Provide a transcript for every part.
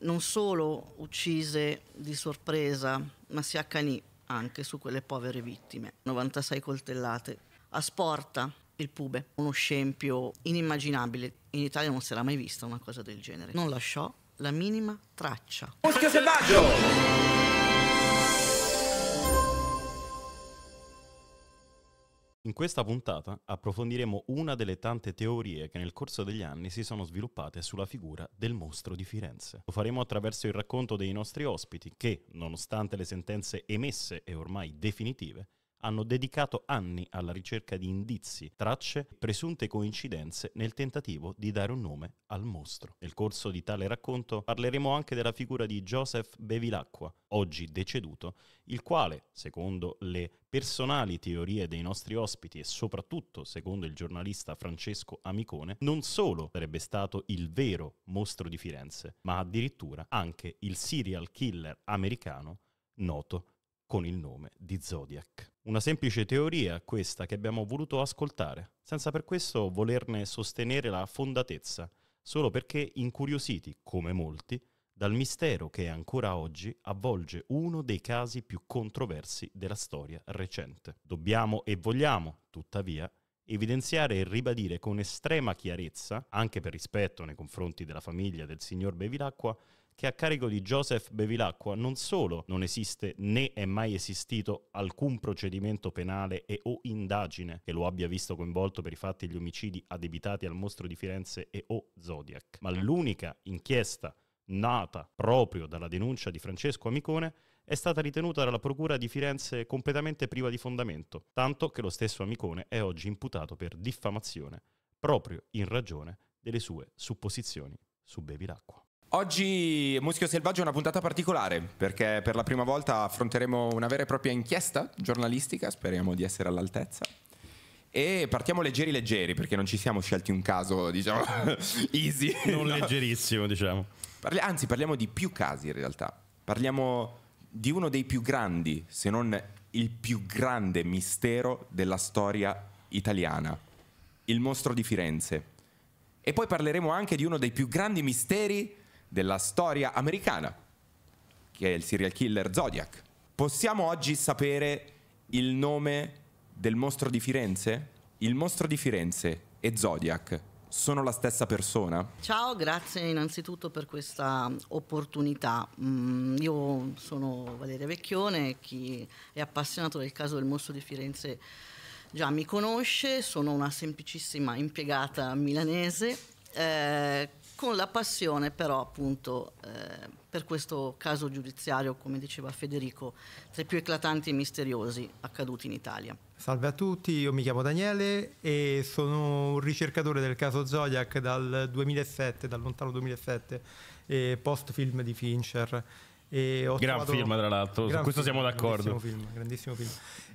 non solo uccise di sorpresa, ma si accanì anche su quelle povere vittime. 96 coltellate. A Sporta, il pube, uno scempio inimmaginabile. In Italia non si era mai vista una cosa del genere. Non lasciò la minima traccia. Muschio selvaggio! In questa puntata approfondiremo una delle tante teorie che nel corso degli anni si sono sviluppate sulla figura del mostro di Firenze. Lo faremo attraverso il racconto dei nostri ospiti che, nonostante le sentenze emesse e ormai definitive, hanno dedicato anni alla ricerca di indizi, tracce e presunte coincidenze nel tentativo di dare un nome al mostro. Nel corso di tale racconto parleremo anche della figura di Joseph Bevilacqua, oggi deceduto, il quale, secondo le personali teorie dei nostri ospiti e soprattutto secondo il giornalista Francesco Amicone, non solo sarebbe stato il vero mostro di Firenze, ma addirittura anche il serial killer americano noto con il nome di Zodiac. Una semplice teoria questa che abbiamo voluto ascoltare, senza per questo volerne sostenere la fondatezza, solo perché incuriositi, come molti, dal mistero che ancora oggi avvolge uno dei casi più controversi della storia recente. Dobbiamo e vogliamo, tuttavia, evidenziare e ribadire con estrema chiarezza, anche per rispetto nei confronti della famiglia del signor Bevilacqua, che a carico di Joseph Bevilacqua non solo non esiste né è mai esistito alcun procedimento penale e o indagine che lo abbia visto coinvolto per i fatti e gli omicidi addebitati al mostro di Firenze e o Zodiac, ma l'unica inchiesta nata proprio dalla denuncia di Francesco Amicone è stata ritenuta dalla Procura di Firenze completamente priva di fondamento, tanto che lo stesso Amicone è oggi imputato per diffamazione proprio in ragione delle sue supposizioni su Bevilacqua. Oggi Muschio Selvaggio è una puntata particolare perché per la prima volta affronteremo una vera e propria inchiesta giornalistica, speriamo di essere all'altezza. E partiamo leggeri leggeri perché non ci siamo scelti un caso, diciamo, easy. Non no. leggerissimo, diciamo. Parli- anzi, parliamo di più casi in realtà. Parliamo di uno dei più grandi, se non il più grande mistero della storia italiana, il mostro di Firenze. E poi parleremo anche di uno dei più grandi misteri della storia americana, che è il serial killer Zodiac. Possiamo oggi sapere il nome del mostro di Firenze? Il mostro di Firenze e Zodiac sono la stessa persona? Ciao, grazie innanzitutto per questa opportunità. Mm, io sono Valeria Vecchione, chi è appassionato del caso del mostro di Firenze già mi conosce, sono una semplicissima impiegata milanese eh, con la passione però appunto eh, per questo caso giudiziario, come diceva Federico, tra i più eclatanti e misteriosi accaduti in Italia. Salve a tutti, io mi chiamo Daniele e sono un ricercatore del caso Zodiac dal 2007, dal lontano 2007, eh, post film di Fincher gran trovato... film, tra l'altro. Gran Su questo film, siamo d'accordo. Grandissimo film, grandissimo film.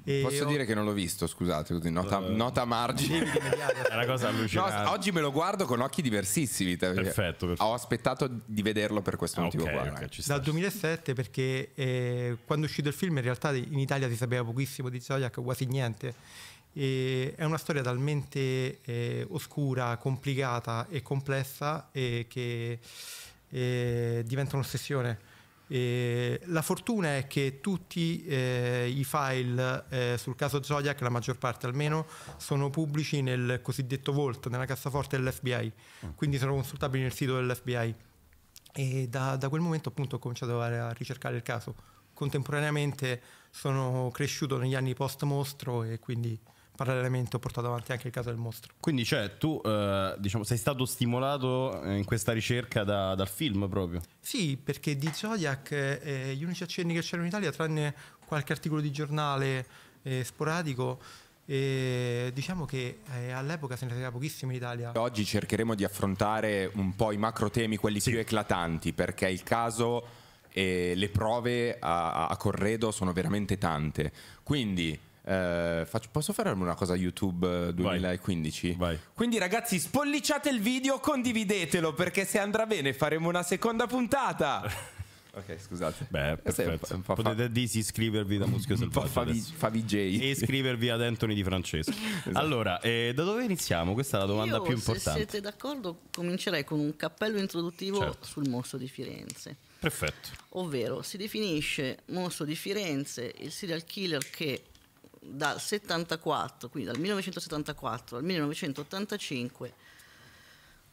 E Posso ho... dire che non l'ho visto, scusate, così, nota, uh, nota margine. È una cosa allucinante. No, oggi me lo guardo con occhi diversissimi. Perfetto, perfetto. Ho aspettato di vederlo per questo ah, motivo okay, qua. Okay, eh. Dal 2007 perché eh, quando è uscito il film in realtà in Italia si sapeva pochissimo di Zodiac, quasi niente. E è una storia talmente eh, oscura, complicata e complessa eh, che eh, diventa un'ossessione eh, la fortuna è che tutti eh, i file eh, sul caso Zodiac, la maggior parte almeno, sono pubblici nel cosiddetto Vault, nella cassaforte dell'FBI, mm. quindi sono consultabili nel sito dell'FBI. E da, da, quel momento appunto ho cominciato a, a ricercare il caso. Contemporaneamente sono cresciuto negli anni post-mostro e quindi parallelamente ho portato avanti anche il caso del mostro. Quindi, cioè, tu eh, diciamo, sei stato stimolato eh, in questa ricerca da, dal film proprio? Sì, perché di Zodiac eh, gli unici accenni che c'erano in Italia, tranne qualche articolo di giornale eh, sporadico, e eh, diciamo che eh, all'epoca se ne sapeva pochissimo in Italia. Oggi cercheremo di affrontare un po' i macro temi, quelli sì. più eclatanti, perché il caso e eh, le prove a, a Corredo sono veramente tante. Quindi eh, faccio, posso fermarmi una cosa YouTube 2015? Eh, Vai. Quindi ragazzi spolliciate il video, condividetelo perché se andrà bene faremo una seconda puntata. ok, scusate. Beh, eh, perfetto. Fa... Potete disiscrivervi da Muschio Selvaggio. Fa, fa VJ. E iscrivervi ad Anthony Di Francesco. esatto. Allora, eh, da dove iniziamo? Questa è la domanda Io, più importante. Se siete d'accordo, comincerei con un cappello introduttivo certo. sul mostro di Firenze. Perfetto. Ovvero, si definisce mostro di Firenze il serial killer che dal 74, quindi dal 1974 al 1985,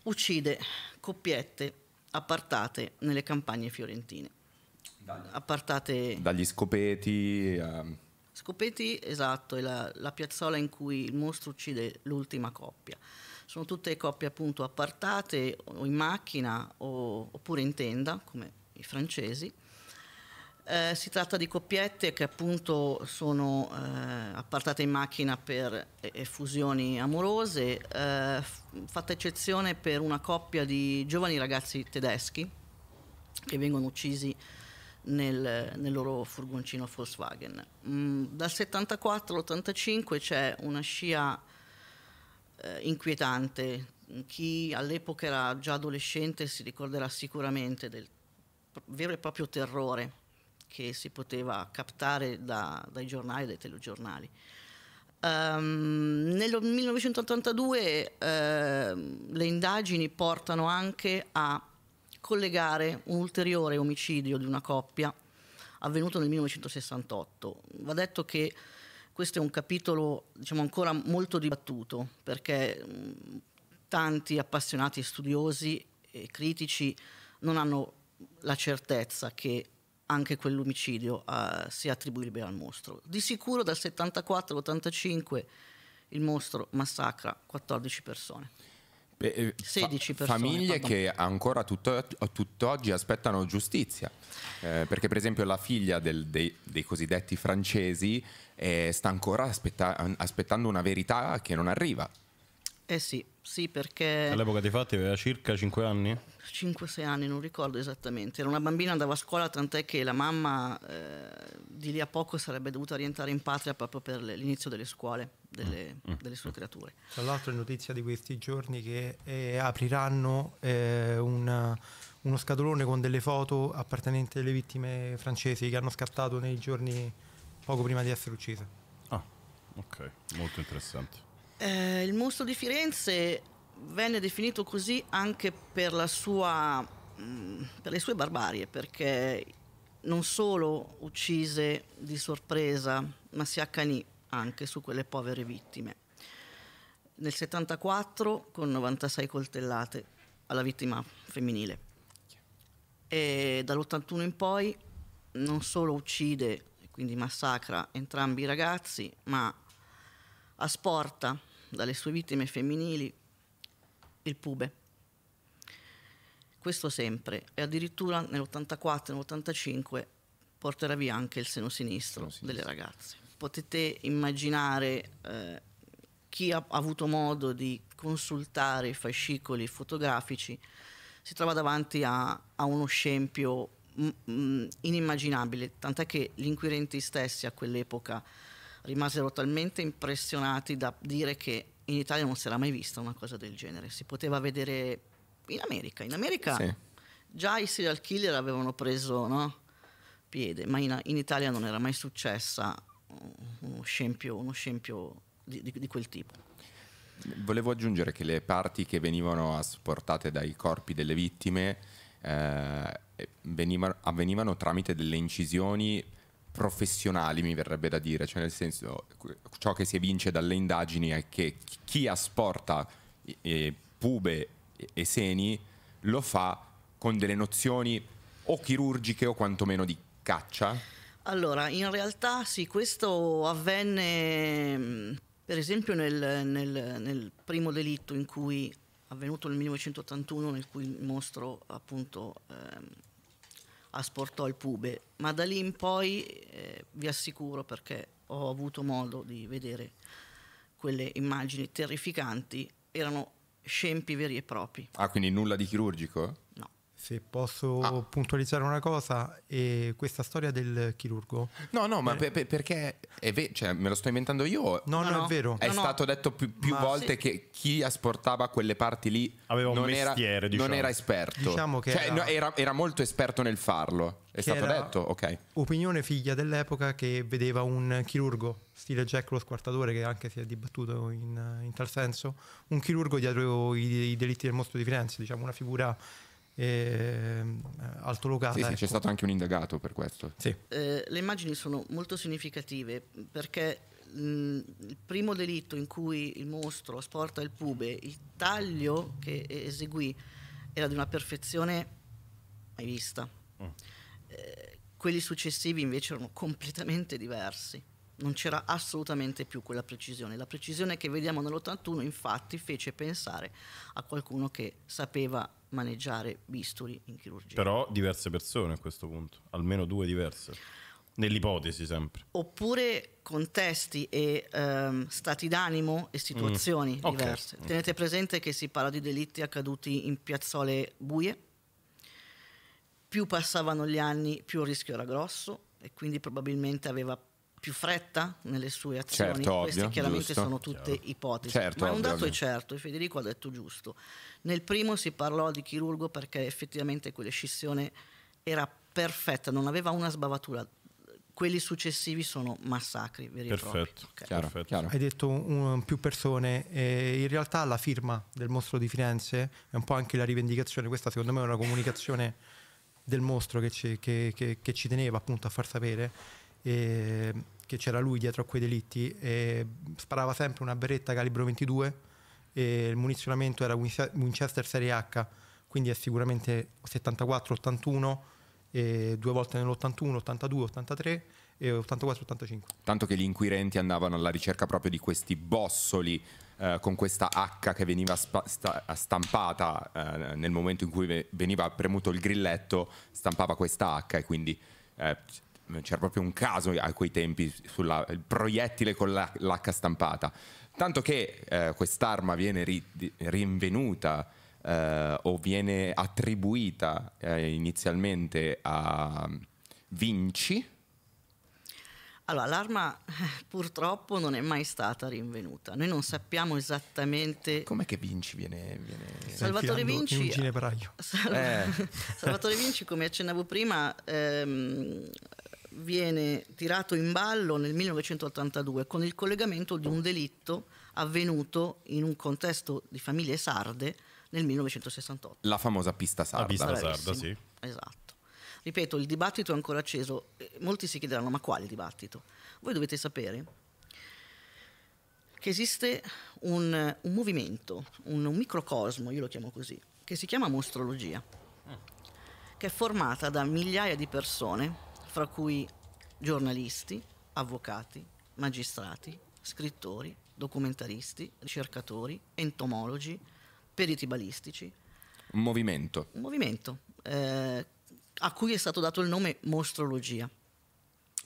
uccide coppiette appartate nelle campagne fiorentine. Dagli, appartate dagli scopeti. Um. Scopeti, esatto, è la, la, piazzola in cui il mostro uccide l'ultima coppia. Sono tutte coppie appunto appartate o in macchina o, oppure in tenda, come i francesi eh, si tratta di coppiette che appunto sono eh, appartate in macchina per effusioni amorose, eh, fatta eccezione per una coppia di giovani ragazzi tedeschi che vengono uccisi nel, nel loro furgoncino Volkswagen. Mm, dal 74 all'85 c'è una scia eh, inquietante. Chi all'epoca era già adolescente si ricorderà sicuramente del vero e proprio terrore che si poteva captare da, dai giornali dai telegiornali. Um, nel 1982 uh, ehm, le indagini portano anche a collegare un ulteriore omicidio di una coppia avvenuto nel 1968. Va detto che questo è un capitolo diciamo, ancora molto dibattuto perché tanti appassionati studiosi e critici non hanno la certezza che anche quell'omicidio uh, sia attribuibile al mostro. Di sicuro dal 74 all'85 il mostro massacra 14 persone. Beh, 16 eh, persone. Famiglie pardon. che ancora tutto, tutt'oggi aspettano giustizia, eh, perché per esempio la figlia del, dei, dei, cosiddetti francesi eh, sta ancora aspetta, aspettando una verità che non arriva. Eh sì, sì, perché... All'epoca dei fatti aveva circa 5 anni? 5-6 anni, non ricordo esattamente. Era una bambina, andava a scuola, tant'è che la mamma eh, di lì a poco sarebbe dovuta rientrare in patria proprio per l'inizio delle scuole delle, mm. mm delle sue mm. creature. Tra l'altro è notizia di questi giorni che eh, apriranno eh, una, uno scatolone con delle foto appartenenti alle vittime francesi che hanno scattato nei giorni poco prima di essere uccise. Ah, ok, molto interessante. Eh, il mostro di Firenze venne definito così anche per, sua, mh, mm, per le sue barbarie, perché non solo uccise di sorpresa, ma si accanì anche su quelle povere vittime. Nel 74 con 96 coltellate alla vittima femminile. E dall'81 in poi non solo uccide, quindi massacra entrambi i ragazzi, ma asporta dalle sue vittime femminili il pube. Questo sempre, e addirittura nell'84 nell'85 porterà via anche il seno sinistro, sinistro. delle ragazze. Potete immaginare eh, chi ha avuto modo di consultare i fascicoli fotografici si trova davanti a, a uno scempio mm, mm, inimmaginabile, tant'è che gli inquirenti stessi a quell'epoca rimasero talmente impressionati da dire che in Italia non si era mai vista una cosa del genere. Si poteva vedere in America. In America sì. già i serial killer avevano preso no, piede, ma in, in, Italia non era mai successa uno scempio, uno scempio di, di, di quel tipo. Volevo aggiungere che le parti che venivano asportate dai corpi delle vittime eh, venivano, avvenivano tramite delle incisioni professionali, mi verrebbe da dire, cioè nel senso ciò che si evince dalle indagini è che chi asporta eh, pube e seni lo fa con delle nozioni o chirurgiche o quantomeno di caccia? Allora, in realtà sì, questo avvenne mm, per esempio nel, nel, nel primo delitto in cui avvenuto nel 1981 nel cui il mostro appunto ehm, asportò il pube, ma da lì in poi eh, vi assicuro perché ho avuto modo di vedere quelle immagini terrificanti, erano scempi veri e propri. Ah, quindi nulla di chirurgico? Se posso ah. puntualizzare una cosa, eh, questa storia del chirurgo. No, no, ma per, eh. per, perché ve- cioè, me lo sto inventando io? No, no, no, no è vero. È no, stato detto più, più volte sì. che chi asportava quelle parti lì Aveva non, un mestiere, era, diciamo. non era esperto. Diciamo che cioè, era, era, era, molto esperto nel farlo. È stato detto, ok. Opinione figlia dell'epoca che vedeva un chirurgo, stile Jack lo squartatore, che anche si è dibattuto in, in tal senso, un chirurgo dietro i, i delitti del mostro di Firenze, diciamo una figura eh, altolocata. Sì, sì ecco. c'è stato anche un indagato per questo. Sì. Eh, le immagini sono molto significative perché mh, il primo delitto in cui il mostro sporta il pube, il taglio che eseguì era di una perfezione mai vista. Oh. Eh, quelli successivi invece erano completamente diversi. Non c'era assolutamente più quella precisione. La precisione che vediamo nell'81 infatti fece pensare a qualcuno che sapeva maneggiare bisturi in chirurgia. Però diverse persone a questo punto, almeno due diverse. Nell'ipotesi sempre. Oppure contesti e um, stati d'animo e mm. situazioni mm. okay. diverse. Tenete presente che si parla di delitti accaduti in piazzole buie. Più passavano gli anni, più il rischio era grosso e quindi probabilmente aveva più fretta nelle sue azioni. Certo, Queste chiaramente giusto. sono tutte certo. ipotesi. Certo, Ma un dato ovvio. è certo, Federico ha detto giusto. Nel primo si parlò di chirurgo perché effettivamente quella scissione era perfetta, non aveva una sbavatura. Quelli successivi sono massacri veri e propri. Okay. Chiaro, Perfetto. Chiaro. Hai detto un, più persone, eh, in realtà la firma del mostro di Firenze è un po' anche la rivendicazione, questa secondo me è una comunicazione del mostro che ci, che, che, che ci teneva appunto a far sapere e, ehm, che c'era lui dietro a quei delitti e sparava sempre una beretta calibro 22 e il munizionamento era Winchester Serie H quindi è sicuramente 74-81 e due volte nell'81, 82, 83 e 84-85 tanto che gli inquirenti andavano alla ricerca proprio di questi bossoli eh, con questa H che veniva sta stampata eh, nel momento in cui veniva premuto il grilletto stampava questa H e quindi eh, c'era proprio un caso a quei tempi sul proiettile con la, l'H stampata. Tanto che eh, quest'arma viene ri, rinvenuta eh, o viene attribuita eh, inizialmente a Vinci. Allora, l'arma eh, purtroppo non è mai stata rinvenuta. Noi non sappiamo esattamente. Com'è che Vinci viene. viene... Salvatore Vinci. In Eh. eh. Salvatore Vinci, come accennavo prima, ehm, viene tirato in ballo nel 1982 con il collegamento di un delitto avvenuto in un contesto di famiglie sarde nel 1968. La famosa pista sarda. La pista sarda, sì. Esatto. Ripeto, il dibattito è ancora acceso. Eh, molti si chiederanno, ma quale dibattito? Voi dovete sapere che esiste un, un movimento, un, un microcosmo, io lo chiamo così, che si chiama mostrologia, mm. che è formata da migliaia di persone fra cui giornalisti, avvocati, magistrati, scrittori, documentaristi, ricercatori, entomologi, periti balistici. Un movimento. Un movimento eh, a cui è stato dato il nome mostrologia.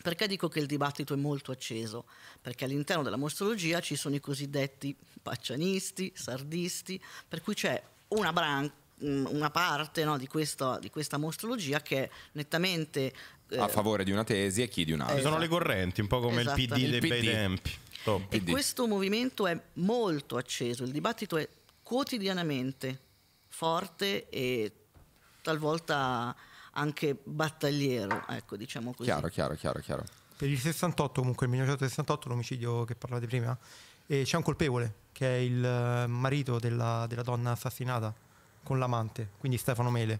Perché dico che il dibattito è molto acceso? Perché all'interno della mostrologia ci sono i cosiddetti paccianisti, sardisti, per cui c'è una branca una parte no, di, questa, di, questa, mostrologia che è nettamente... Eh, a favore di una tesi e chi di un'altra. Esatto. Sono le correnti, un po' come il PD dei PD. bei tempi. Top. E PD. questo movimento è molto acceso, il dibattito è quotidianamente forte e talvolta anche battagliero, ecco, diciamo così. Chiaro, chiaro, chiaro, chiaro. Per il 68, comunque, il 1968, l'omicidio che parlavate prima, eh, c'è un colpevole, che è il eh, marito della, della donna assassinata con l'amante, quindi Stefano Mele.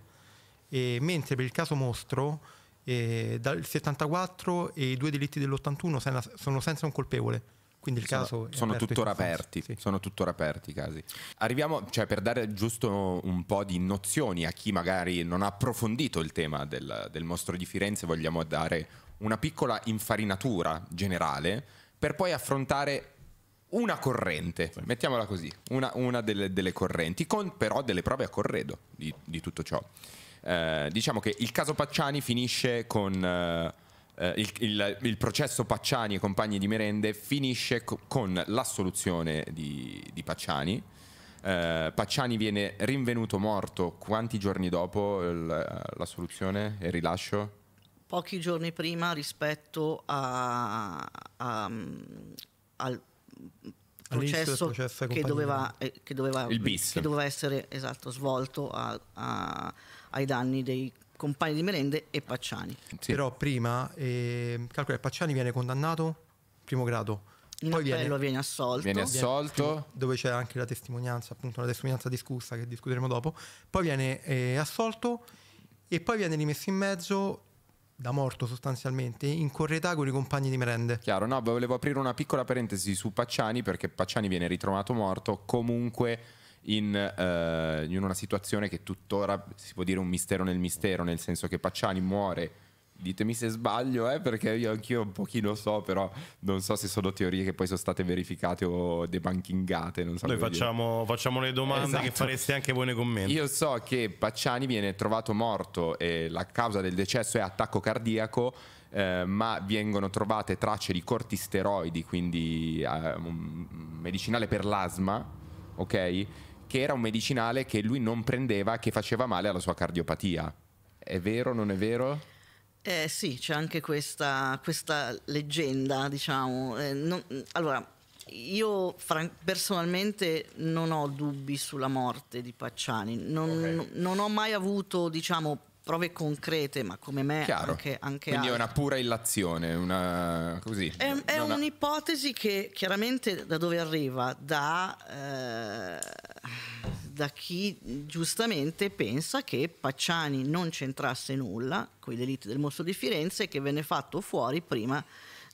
E, mentre per il caso Mostro, eh, dal 74 e i due delitti dell'81 sena, sono senza un colpevole. Quindi il caso sono, aperto, tuttora aperti, sì. sono tuttora aperti i casi. Arriviamo, cioè per dare giusto un po' di nozioni a chi magari non ha approfondito il tema del, del mostro di Firenze, vogliamo dare una piccola infarinatura generale per poi affrontare una corrente, sì. mettiamola così, una, una delle, delle, correnti, con però delle prove a corredo di, di tutto ciò. Eh, diciamo che il caso Pacciani finisce con... Eh, il, il, il, processo Pacciani e compagni di merende finisce co- con l'assoluzione di, di Pacciani. Eh, Pacciani viene rinvenuto morto quanti giorni dopo l'assoluzione e il rilascio? Pochi giorni prima rispetto a, a, al processo, processo che, doveva, eh, che, doveva, che, doveva, essere esatto, svolto a, a, ai danni dei compagni di merende e Pacciani. Sì. Però prima, eh, calcola, Pacciani viene condannato primo grado. In poi viene, viene, assolto. Viene assolto. Viene, dove c'è anche la testimonianza, appunto la testimonianza discussa che discuteremo dopo. Poi viene eh, assolto e poi viene rimesso in mezzo da morto sostanzialmente in corretà con i compagni di merende. Chiaro, no, volevo aprire una piccola parentesi su Pacciani perché Pacciani viene ritrovato morto comunque in, eh, in una situazione che tuttora si può dire un mistero nel mistero, nel senso che Pacciani muore ditemi se sbaglio, eh, perché io anch'io un pochino so, però non so se sono teorie che poi sono state verificate o debunkingate. So Noi facciamo, facciamo, le domande esatto. che fareste anche voi nei commenti. Io so che Pacciani viene trovato morto e la causa del decesso è attacco cardiaco. Eh, ma vengono trovate tracce di cortisteroidi, quindi eh, un medicinale per l'asma, ok? Che era un medicinale che lui non prendeva, che faceva male alla sua cardiopatia. È vero, non è vero? Eh, sì, c'è anche questa, questa leggenda, diciamo. Eh, non, allora, io fran- personalmente non ho dubbi sulla morte di Pacciani, non, okay. non ho mai avuto, diciamo, prove concrete, ma come me Chiaro. anche, anche Quindi altri. è una pura illazione, una... così. È, è una... un'ipotesi che chiaramente da dove arriva? Da eh, da chi giustamente pensa che Pacciani non c'entrasse nulla con i delitti del mostro di Firenze e che venne fatto fuori prima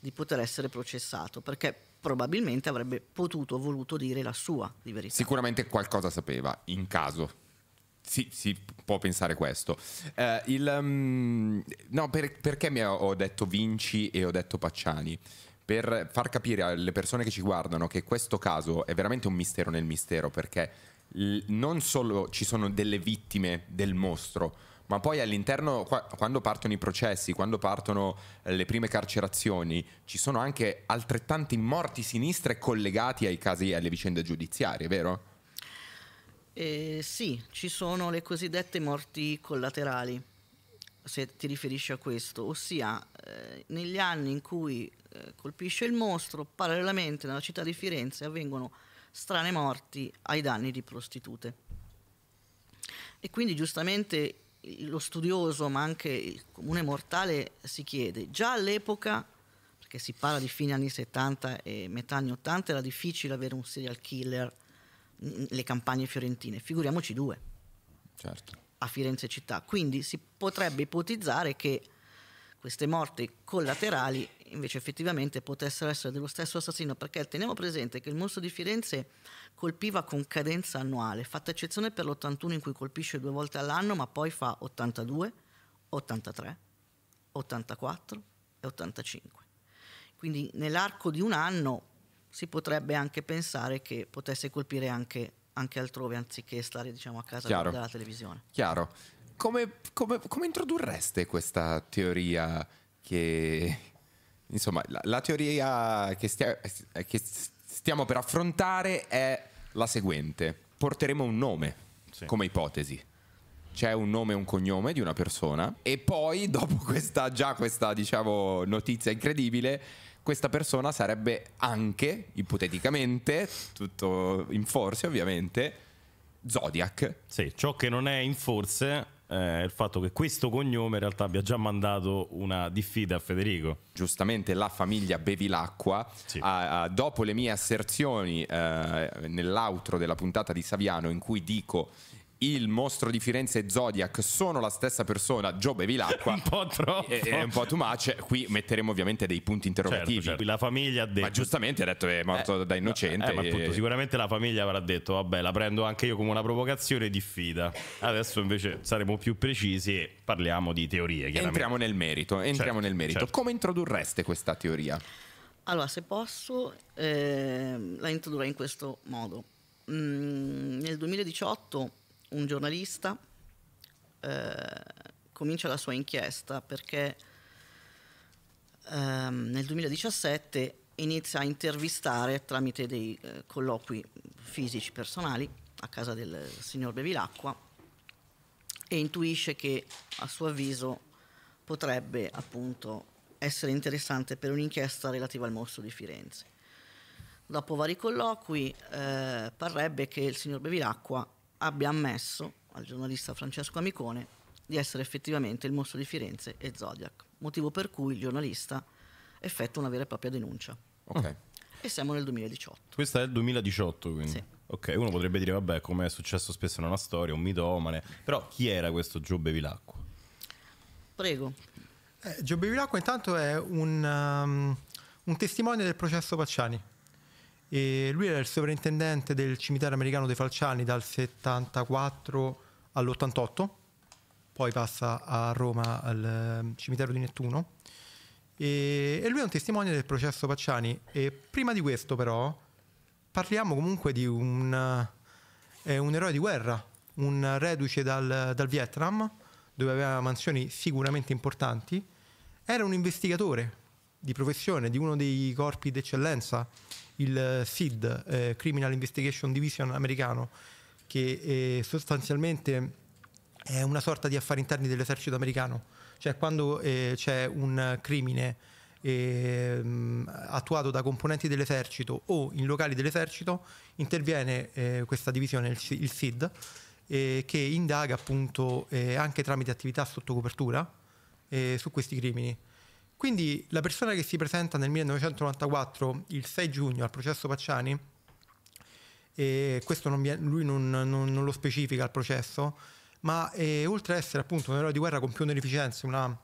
di poter essere processato, perché probabilmente avrebbe potuto o voluto dire la sua di verità. Sicuramente qualcosa sapeva, in caso. Sì, si può pensare questo. Eh, il, um, no, per, perché mi ho detto Vinci e ho detto Pacciani? Per far capire alle persone che ci guardano che questo caso è veramente un mistero nel mistero, perché non solo ci sono delle vittime del mostro, ma poi all'interno, quando partono i processi, quando partono eh, le prime carcerazioni, ci sono anche altrettanti morti sinistre collegati ai casi e alle vicende giudiziarie, vero? Eh, sì, ci sono le cosiddette morti collaterali, se ti riferisci a questo, ossia eh, negli anni in cui eh, colpisce il mostro, parallelamente nella città di Firenze avvengono strane morti ai danni di prostitute. E quindi giustamente lo studioso, ma anche il comune mortale, si chiede, già all'epoca, perché si parla di fine anni 70 e metà anni 80, era difficile avere un serial killer nelle mm, mm, campagne fiorentine, figuriamoci due. Certo. A Firenze città. Quindi si potrebbe ipotizzare che queste morte collaterali invece effettivamente potessero essere dello stesso assassino, perché teniamo presente che il mostro di Firenze colpiva con cadenza annuale, fatta eccezione per l'81 in cui colpisce due volte all'anno, ma poi fa 82, 83, 84 e 85. Quindi nell'arco di un anno si potrebbe anche pensare che potesse colpire anche, anche altrove, anziché stare diciamo, a casa Chiaro. della televisione. Chiaro. Come, come, come introdurreste questa teoria che, Insomma, la, la teoria che, stia, che stiamo per affrontare è la seguente. Porteremo un nome sì. come ipotesi c'è un nome e un cognome di una persona e poi dopo questa già questa diciamo notizia incredibile questa persona sarebbe anche ipoteticamente tutto in forse ovviamente Zodiac. Sì, ciò che non è in forse eh, il fatto che questo cognome in realtà abbia già mandato una diffida a Federico. Giustamente la famiglia Bevilacqua, sì. a, dopo le mie asserzioni eh, nell'outro della puntata di Saviano in cui dico il mostro di Firenze e Zodiac sono la stessa persona, Joe Bevilacqua. un po' troppo. È, è un po' too much. Qui metteremo ovviamente dei punti certo, interrogativi. Certo, certo. La famiglia ha detto. Ma giustamente ha detto che è morto eh, da innocente. Eh, eh, appunto, sicuramente la famiglia avrà detto, vabbè, la prendo anche io come una provocazione diffida. Adesso invece saremo più precisi e parliamo di teorie. Entriamo nel merito. Entriamo certo, nel merito. Certo. Come introdurreste questa teoria? Allora, se posso, ehm, la introdurrei in questo modo. Mm, nel 2018 un giornalista eh, comincia la sua inchiesta perché ehm, nel 2017 inizia a intervistare tramite dei eh, colloqui fisici personali a casa del signor Bevilacqua e intuisce che a suo avviso potrebbe appunto essere interessante per un'inchiesta relativa al mostro di Firenze. Dopo vari colloqui eh, parrebbe che il signor Bevilacqua abbia ammesso al giornalista Francesco Amicone di essere effettivamente il mostro di Firenze e Zodiac, motivo per cui il giornalista effettua una vera e propria denuncia. Okay. E siamo nel 2018. Questo è il 2018 quindi? Sì. Ok, uno potrebbe dire, vabbè, come è successo spesso nella storia, un mitomane, però chi era questo Gio Bevilacqua? Prego. Eh, Gio Bevilacqua intanto è un, um, un testimone del processo Pacciani. E lui era il sovrintendente del cimitero americano dei Falciani dal 74 all'88, poi passa a Roma al ehm, cimitero di Nettuno. E, e lui è un testimone del processo Pacciani. E prima di questo, però, parliamo comunque di un, eh, un eroe di guerra, un reduce dal, dal Vietnam, dove aveva mansioni sicuramente importanti. Era un investigatore di professione, di uno dei corpi d'eccellenza il eh, SID, eh, Criminal Investigation Division americano, che eh, sostanzialmente è una sorta di affari interni dell'esercito americano, cioè quando eh, c'è un crimine ehm, attuato da componenti dell'esercito o in locali dell'esercito, interviene eh, questa divisione, il, il SID, eh, che indaga appunto anche tramite attività sotto copertura su questi crimini. Quindi la persona che si presenta nel 1994, il 6 giugno, al processo Pacciani, e questo non viene, lui non, non, non, lo specifica al processo, ma eh, oltre ad essere appunto un eroe di guerra con più onorificenze, una,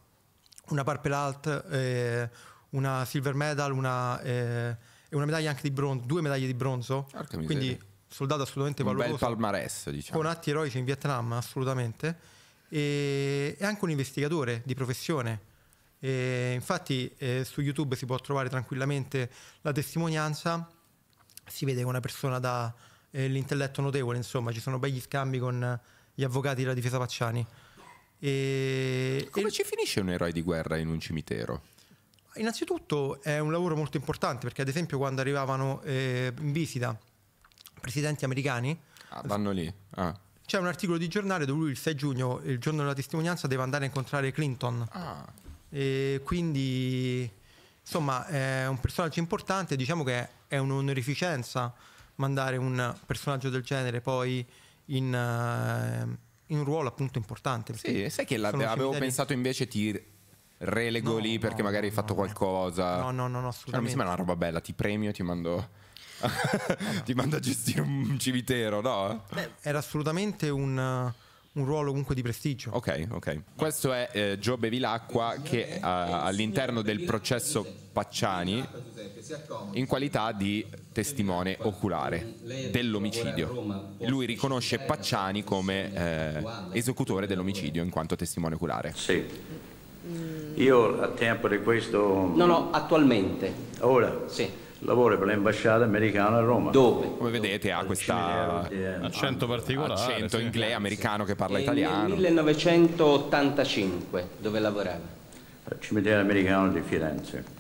una Purple Alt, eh, una Silver Medal, una, eh, una medaglia anche di bronzo, due medaglie di bronzo, quindi soldato assolutamente un valoroso, bel palmarès, diciamo. con atti eroici in Vietnam assolutamente, e, è anche un investigatore di professione e infatti eh, su YouTube si può trovare tranquillamente la testimonianza, si vede che una persona dà eh, l'intelletto notevole, insomma ci sono begli scambi con gli avvocati della difesa Pacciani. E, Come e... ci finisce un eroe di guerra in un cimitero? Innanzitutto è un lavoro molto importante perché ad esempio quando arrivavano eh, in visita presidenti americani... Ah, vanno lì. Ah. C'è un articolo di giornale dove lui il 6 giugno, il giorno della testimonianza, deve andare a incontrare Clinton. Ah. E quindi insomma è un personaggio importante, diciamo che è un'onorificenza mandare un personaggio del genere poi in, uh, in un ruolo appunto importante. Sì, sai che avevo pensato invece ti relego no, lì perché no, magari no, hai fatto qualcosa. No, no, no, no assolutamente. Cioè, mi sembra una roba bella, ti premio, ti mando... ti mando a gestire un cimitero, no? Beh, era assolutamente un un ruolo comunque di prestigio. Ok, ok. Questo è eh, Gio Bevilacqua che eh, all'interno del processo Pacciani in qualità di testimone oculare dell'omicidio. Lui riconosce Pacciani come eh, esecutore dell'omicidio in quanto testimone oculare. Sì. Io a tempo di questo... No, no, attualmente. Ora? Sì lavora per l'ambasciata americana a Roma. Dove? Come vedete ha questo accento particolare. Accento inglese, americano che parla e italiano. Nel 1985 dove lavorava? Al cimitero americano di Firenze.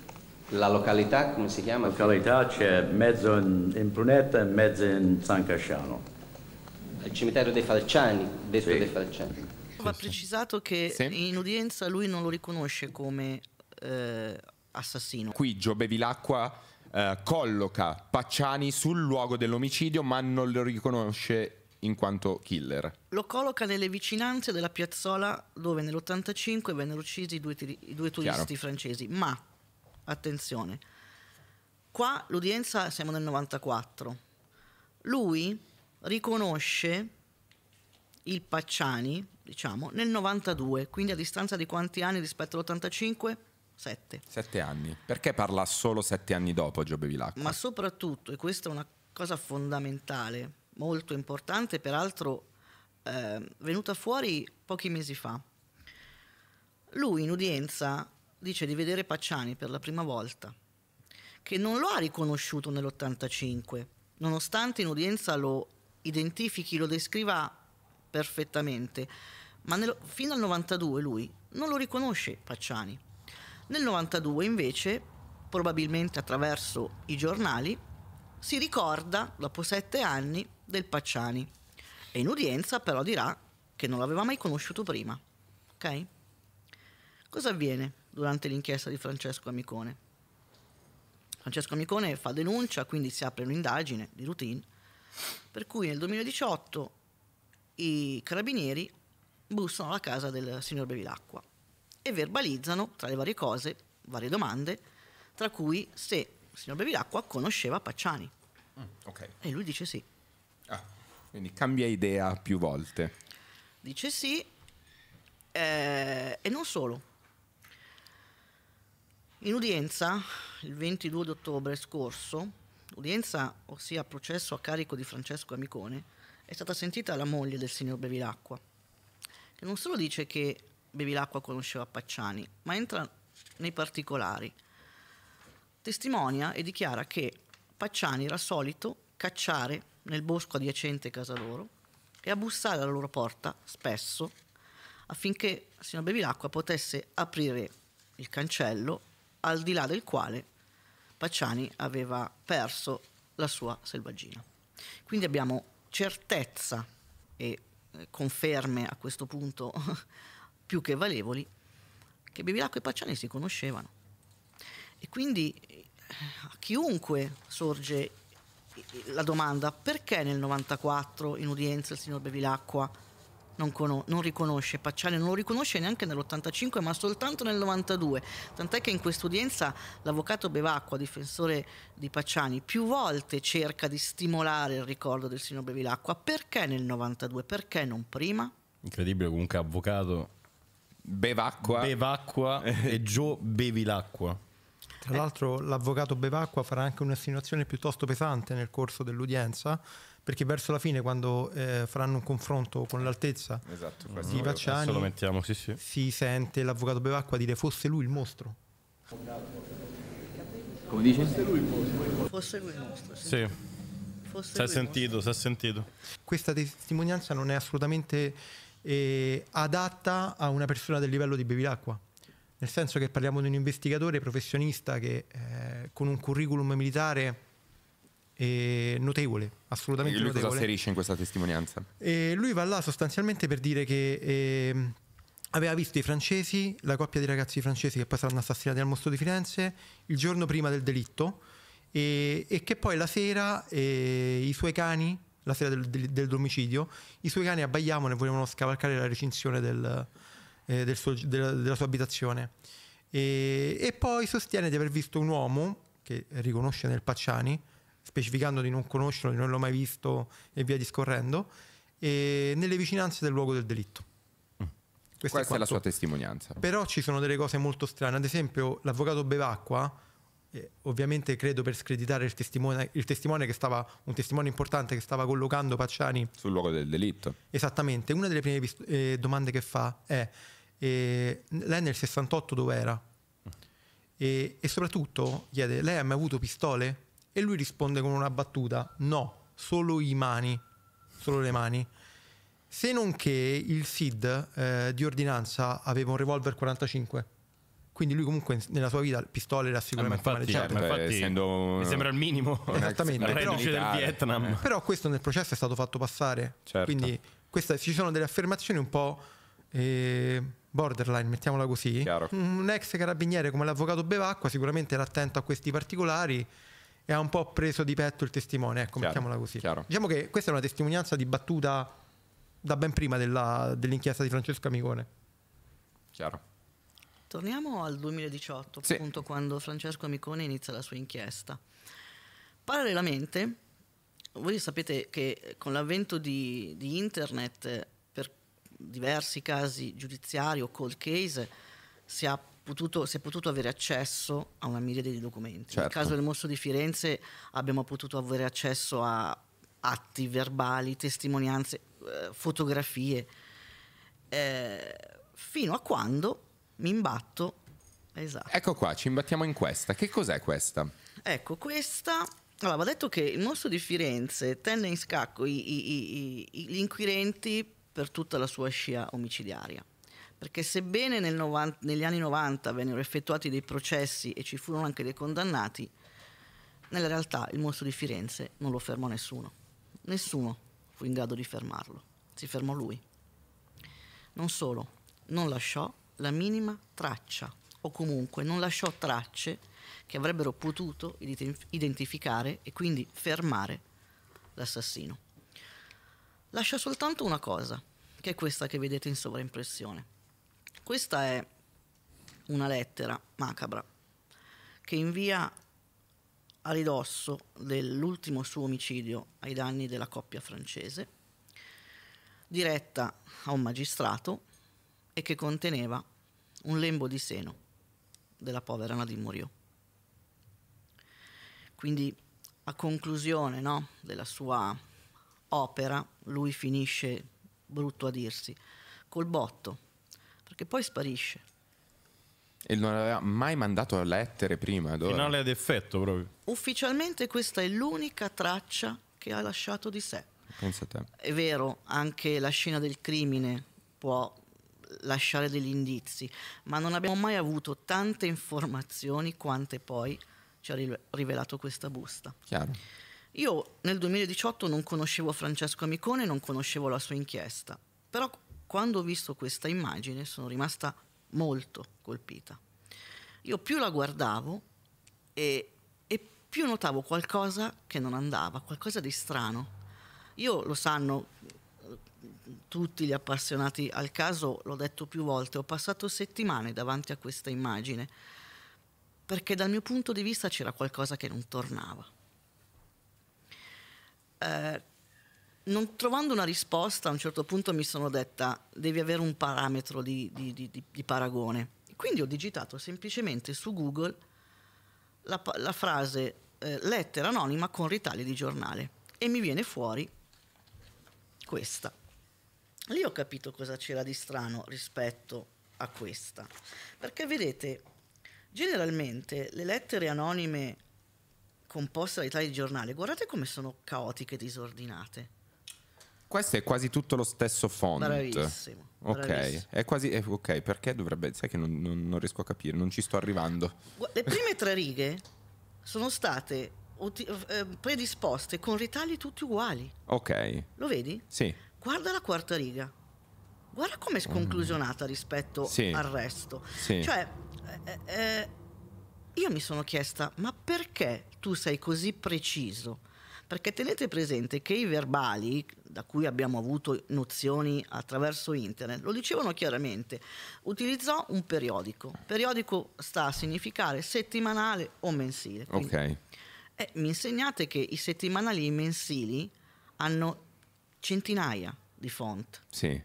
La località come si chiama? La località c'è mezzo in, in Prunetta e mezzo in San Casciano. Il cimitero dei Falciani, detto sì. dei Falciani. Va precisato che sì. in udienza lui non lo riconosce come eh, assassino. Qui Giobbe Vilacqua eh, colloca Pacciani sul luogo dell'omicidio ma non lo riconosce in quanto killer. Lo colloca nelle vicinanze della piazzola dove nell'85 vennero uccisi i due, tiri- i due turisti Chiaro. francesi, ma attenzione, qua l'udienza siamo nel 94, lui riconosce il Pacciani, diciamo, nel 92, quindi a distanza di quanti anni rispetto all'85? sette. Sette anni. Perché parla solo sette anni dopo Giobbe Bevilacqua? Ma soprattutto, e questa è una cosa fondamentale, molto importante, peraltro eh, venuta fuori pochi mesi fa. Lui in udienza dice di vedere Pacciani per la prima volta, che non lo ha riconosciuto nell'85, nonostante in udienza lo identifichi, lo descriva perfettamente, ma nel, fino al 92 lui non lo riconosce Pacciani nel 92 invece, probabilmente attraverso i giornali, si ricorda, dopo sette anni, del Pacciani e in udienza però dirà che non l'aveva mai conosciuto prima. Ok? Cosa avviene durante l'inchiesta di Francesco Amicone? Francesco Amicone fa denuncia, quindi si apre un'indagine di routine, per cui nel 2018 i carabinieri bussano alla casa del signor Bevilacqua e verbalizzano, tra le varie cose, varie domande, tra cui se il signor Bevilacqua conosceva Pacciani. Mm, okay. E lui dice sì. Ah, quindi cambia idea più volte. Dice sì eh, e non solo. In udienza, il 22 ottobre scorso, l'udienza, ossia processo a carico di Francesco Amicone, è stata sentita la moglie del signor Bevilacqua, che non solo dice che Bevilacqua conosceva Pacciani, ma entra nei particolari. Testimonia e dichiara che Pacciani era solito cacciare nel bosco adiacente casa loro e a bussare alla loro porta spesso affinché il signor Bevilacqua potesse aprire il cancello al di là del quale Pacciani aveva perso la sua selvaggina. Quindi abbiamo certezza e eh, conferme a questo punto più che valevoli, che Bevilacqua e Pacciani si conoscevano. E quindi eh, a chiunque sorge eh, eh, la domanda perché nel 94 in udienza il signor Bevilacqua non, con- non riconosce Pacciani, non lo riconosce neanche nell'85 ma soltanto nel 92, tant'è che in quest'udienza l'avvocato Bevacqua, difensore di Pacciani, più volte cerca di stimolare il ricordo del signor Bevilacqua, perché nel 92, perché non prima? Incredibile comunque avvocato Bevacqua. Bevacqua e Gio bevi l'acqua. Tra l'altro l'avvocato Bevacqua farà anche un'assinuazione piuttosto pesante nel corso dell'udienza perché verso la fine quando eh, faranno un confronto con l'altezza esatto, di Pacciani lo mettiamo, sì, sì. si sente l'avvocato Bevacqua dire fosse lui il mostro. Come dice? Fosse lui il mostro. Fosse lui il mostro. sì. Si è sentito, si è sentito. Questa testimonianza non è assolutamente eh, adatta a una persona del livello di Bevilacqua. Nel senso che parliamo di un investigatore professionista che eh, con un curriculum militare eh, notevole, assolutamente e lui notevole. cosa asserisce in questa testimonianza? lui va là sostanzialmente per dire che ehm, aveva visto i francesi, la coppia di ragazzi francesi che poi saranno assassinati al mostro di Firenze, il giorno prima del delitto e, e che poi la sera eh, i suoi cani la sera del, del, del domicilio, i suoi cani abbaiavano e volevano scavalcare la recinzione del, eh, suo, della sua abitazione. E, e, poi sostiene di aver visto un uomo che riconosce nel Pacciani, specificando di non conoscerlo, di non l'ho mai visto e via discorrendo, e nelle vicinanze del luogo del delitto. Mm. Questa, Questa è, è la sua testimonianza. Però ci sono delle cose molto strane, ad esempio l'avvocato Bevacqua eh, ovviamente credo per screditare il testimone, il testimone stava, un testimone importante che stava collocando Pacciani sul luogo del delitto. Esattamente, una delle prime vist- eh, domande che fa è eh, lei nel 68 dove era? Mm. E, e soprattutto chiede, lei ha mai avuto pistole? E lui risponde con una battuta, no, solo i mani, solo le mani. Se non che il SID eh, di ordinanza aveva un revolver 45 quindi lui comunque nella sua vita pistole era sicuramente eh, ah, infatti, eh, maneggiato. Cioè, infatti, essendo, mi sembra il minimo. Esattamente. Però, del Vietnam. Eh. però questo nel processo è stato fatto passare. Certo. Quindi questa, ci sono delle affermazioni un po' eh, borderline, mettiamola così. Chiaro. Un ex carabiniere come l'avvocato Bevacqua sicuramente era attento a questi particolari e ha un po' preso di petto il testimone, ecco, chiaro, mettiamola così. Chiaro. Diciamo che questa è una testimonianza dibattuta da ben prima della, dell'inchiesta di Francesco Amicone. Chiaro. Torniamo al 2018, sì. appunto quando Francesco Amicone inizia la sua inchiesta. Parallelamente, voi sapete che con l'avvento di, di internet per diversi casi giudiziari o cold case si, potuto, si, è potuto avere accesso a una miriade di documenti. Certo. Nel caso del mostro di Firenze abbiamo potuto avere accesso a atti verbali, testimonianze, eh, fotografie, eh, fino a quando mi imbatto. Esatto. Ecco qua, ci imbattiamo in questa. Che cos'è questa? Ecco, questa allora, va detto che il mostro di Firenze tenne in scacco i, i, i, gli inquirenti per tutta la sua scia omicidiaria. Perché sebbene nel 90, negli anni 90 vennero effettuati dei processi e ci furono anche dei condannati, nella realtà il mostro di Firenze non lo fermò nessuno. Nessuno fu in grado di fermarlo. Si fermò lui. Non solo, non lasciò la minima traccia o comunque non lasciò tracce che avrebbero potuto identificare e quindi fermare l'assassino. Lascia soltanto una cosa, che è questa che vedete in sovraimpressione. Questa è una lettera macabra che invia a ridosso dell'ultimo suo omicidio ai danni della coppia francese, diretta a un magistrato e che conteneva un lembo di seno della povera Nadine Muriot. Quindi a conclusione no, della sua opera lui finisce, brutto a dirsi, col botto, perché poi sparisce. E non aveva mai mandato lettere prima. Allora. Finale ad effetto proprio. Ufficialmente questa è l'unica traccia che ha lasciato di sé. Pensa a te. È vero, anche la scena del crimine può lasciare degli indizi, ma non abbiamo mai avuto tante informazioni quante poi ci ha rivelato questa busta. Chiaro. Io nel 2018 non conoscevo Francesco Amicone, non conoscevo la sua inchiesta, però quando ho visto questa immagine sono rimasta molto colpita. Io più la guardavo e, e più notavo qualcosa che non andava, qualcosa di strano. Io lo sanno tutti gli appassionati al caso, l'ho detto più volte, ho passato settimane davanti a questa immagine, perché dal mio punto di vista c'era qualcosa che non tornava. Eh, non trovando una risposta, a un certo punto mi sono detta, devi avere un parametro di, di, di, di paragone. Quindi ho digitato semplicemente su Google la, la frase eh, lettera anonima con ritagli di giornale e mi viene fuori questa. Lì ho capito cosa c'era di strano rispetto a questa. Perché vedete, generalmente le lettere anonime composte dai tagli di giornale, guardate come sono caotiche e disordinate. Questo è quasi tutto lo stesso font. Bravissimo. Ok, bravissimo. È quasi, è, eh, ok, perché dovrebbe... Sai che non, non, non riesco a capire, non ci sto arrivando. Le prime tre righe sono state uti- eh, predisposte con ritagli tutti uguali. Ok. Lo vedi? Sì guarda la quarta riga, guarda come è mm. sconclusionata rispetto sì. al resto. Sì. Cioè, eh, eh, io mi sono chiesta, ma perché tu sei così preciso? Perché tenete presente che i verbali, da cui abbiamo avuto nozioni attraverso internet, lo dicevano chiaramente, utilizzò un periodico. Periodico sta a significare settimanale o mensile. Quindi, ok. Eh, mi insegnate che i settimanali e i mensili hanno centinaia di font. Sì.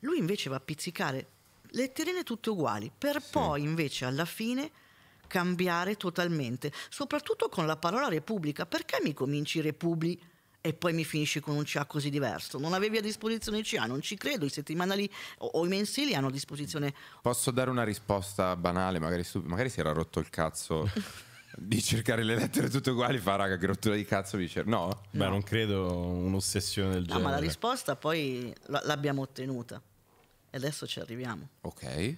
Lui invece va a pizzicare letterine tutte uguali, per sì. poi invece alla fine cambiare totalmente, soprattutto con la parola repubblica. Perché mi cominci Republi e poi mi finisci con un CA così diverso. Non avevi a disposizione il CA, non ci credo, i settimanali o, o i mensili hanno a disposizione... Posso dare una risposta banale, magari, magari si era rotto il cazzo di cercare le lettere tutte uguali fa raga che rottura di cazzo mi dice no? no. Beh, non credo un'ossessione del no, genere. ma la risposta poi l'abbiamo ottenuta e adesso ci arriviamo. Ok.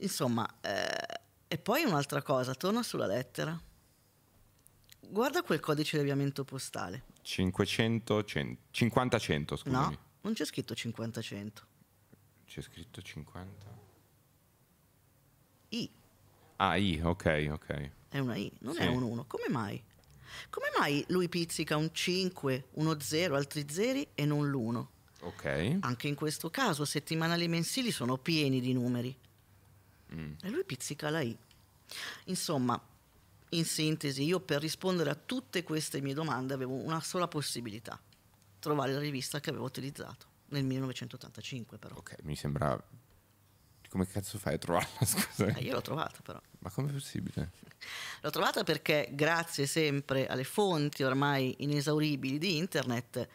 Insomma, eh, e poi un'altra cosa, torna sulla lettera. Guarda quel codice di avviamento postale. 500, 100, 50, 100, scusami. No, non c'è scritto 50, 100. C'è scritto 50. I. Ah, I, ok, ok è una I, non sì. è un 1. Come mai? Come mai lui pizzica un 5, uno 0, altri zeri e non l'1? Ok. Anche in questo caso, settimanali mensili sono pieni di numeri. Mm. E lui pizzica la I. Insomma, in sintesi, io per rispondere a tutte queste mie domande avevo una sola possibilità, trovare la rivista che avevo utilizzato nel 1985 però. Ok, mi sembra come cazzo fai a trovarla? Scusa. Eh, io l'ho trovata però. Ma com'è possibile? L'ho trovata perché grazie sempre alle fonti ormai inesauribili di internet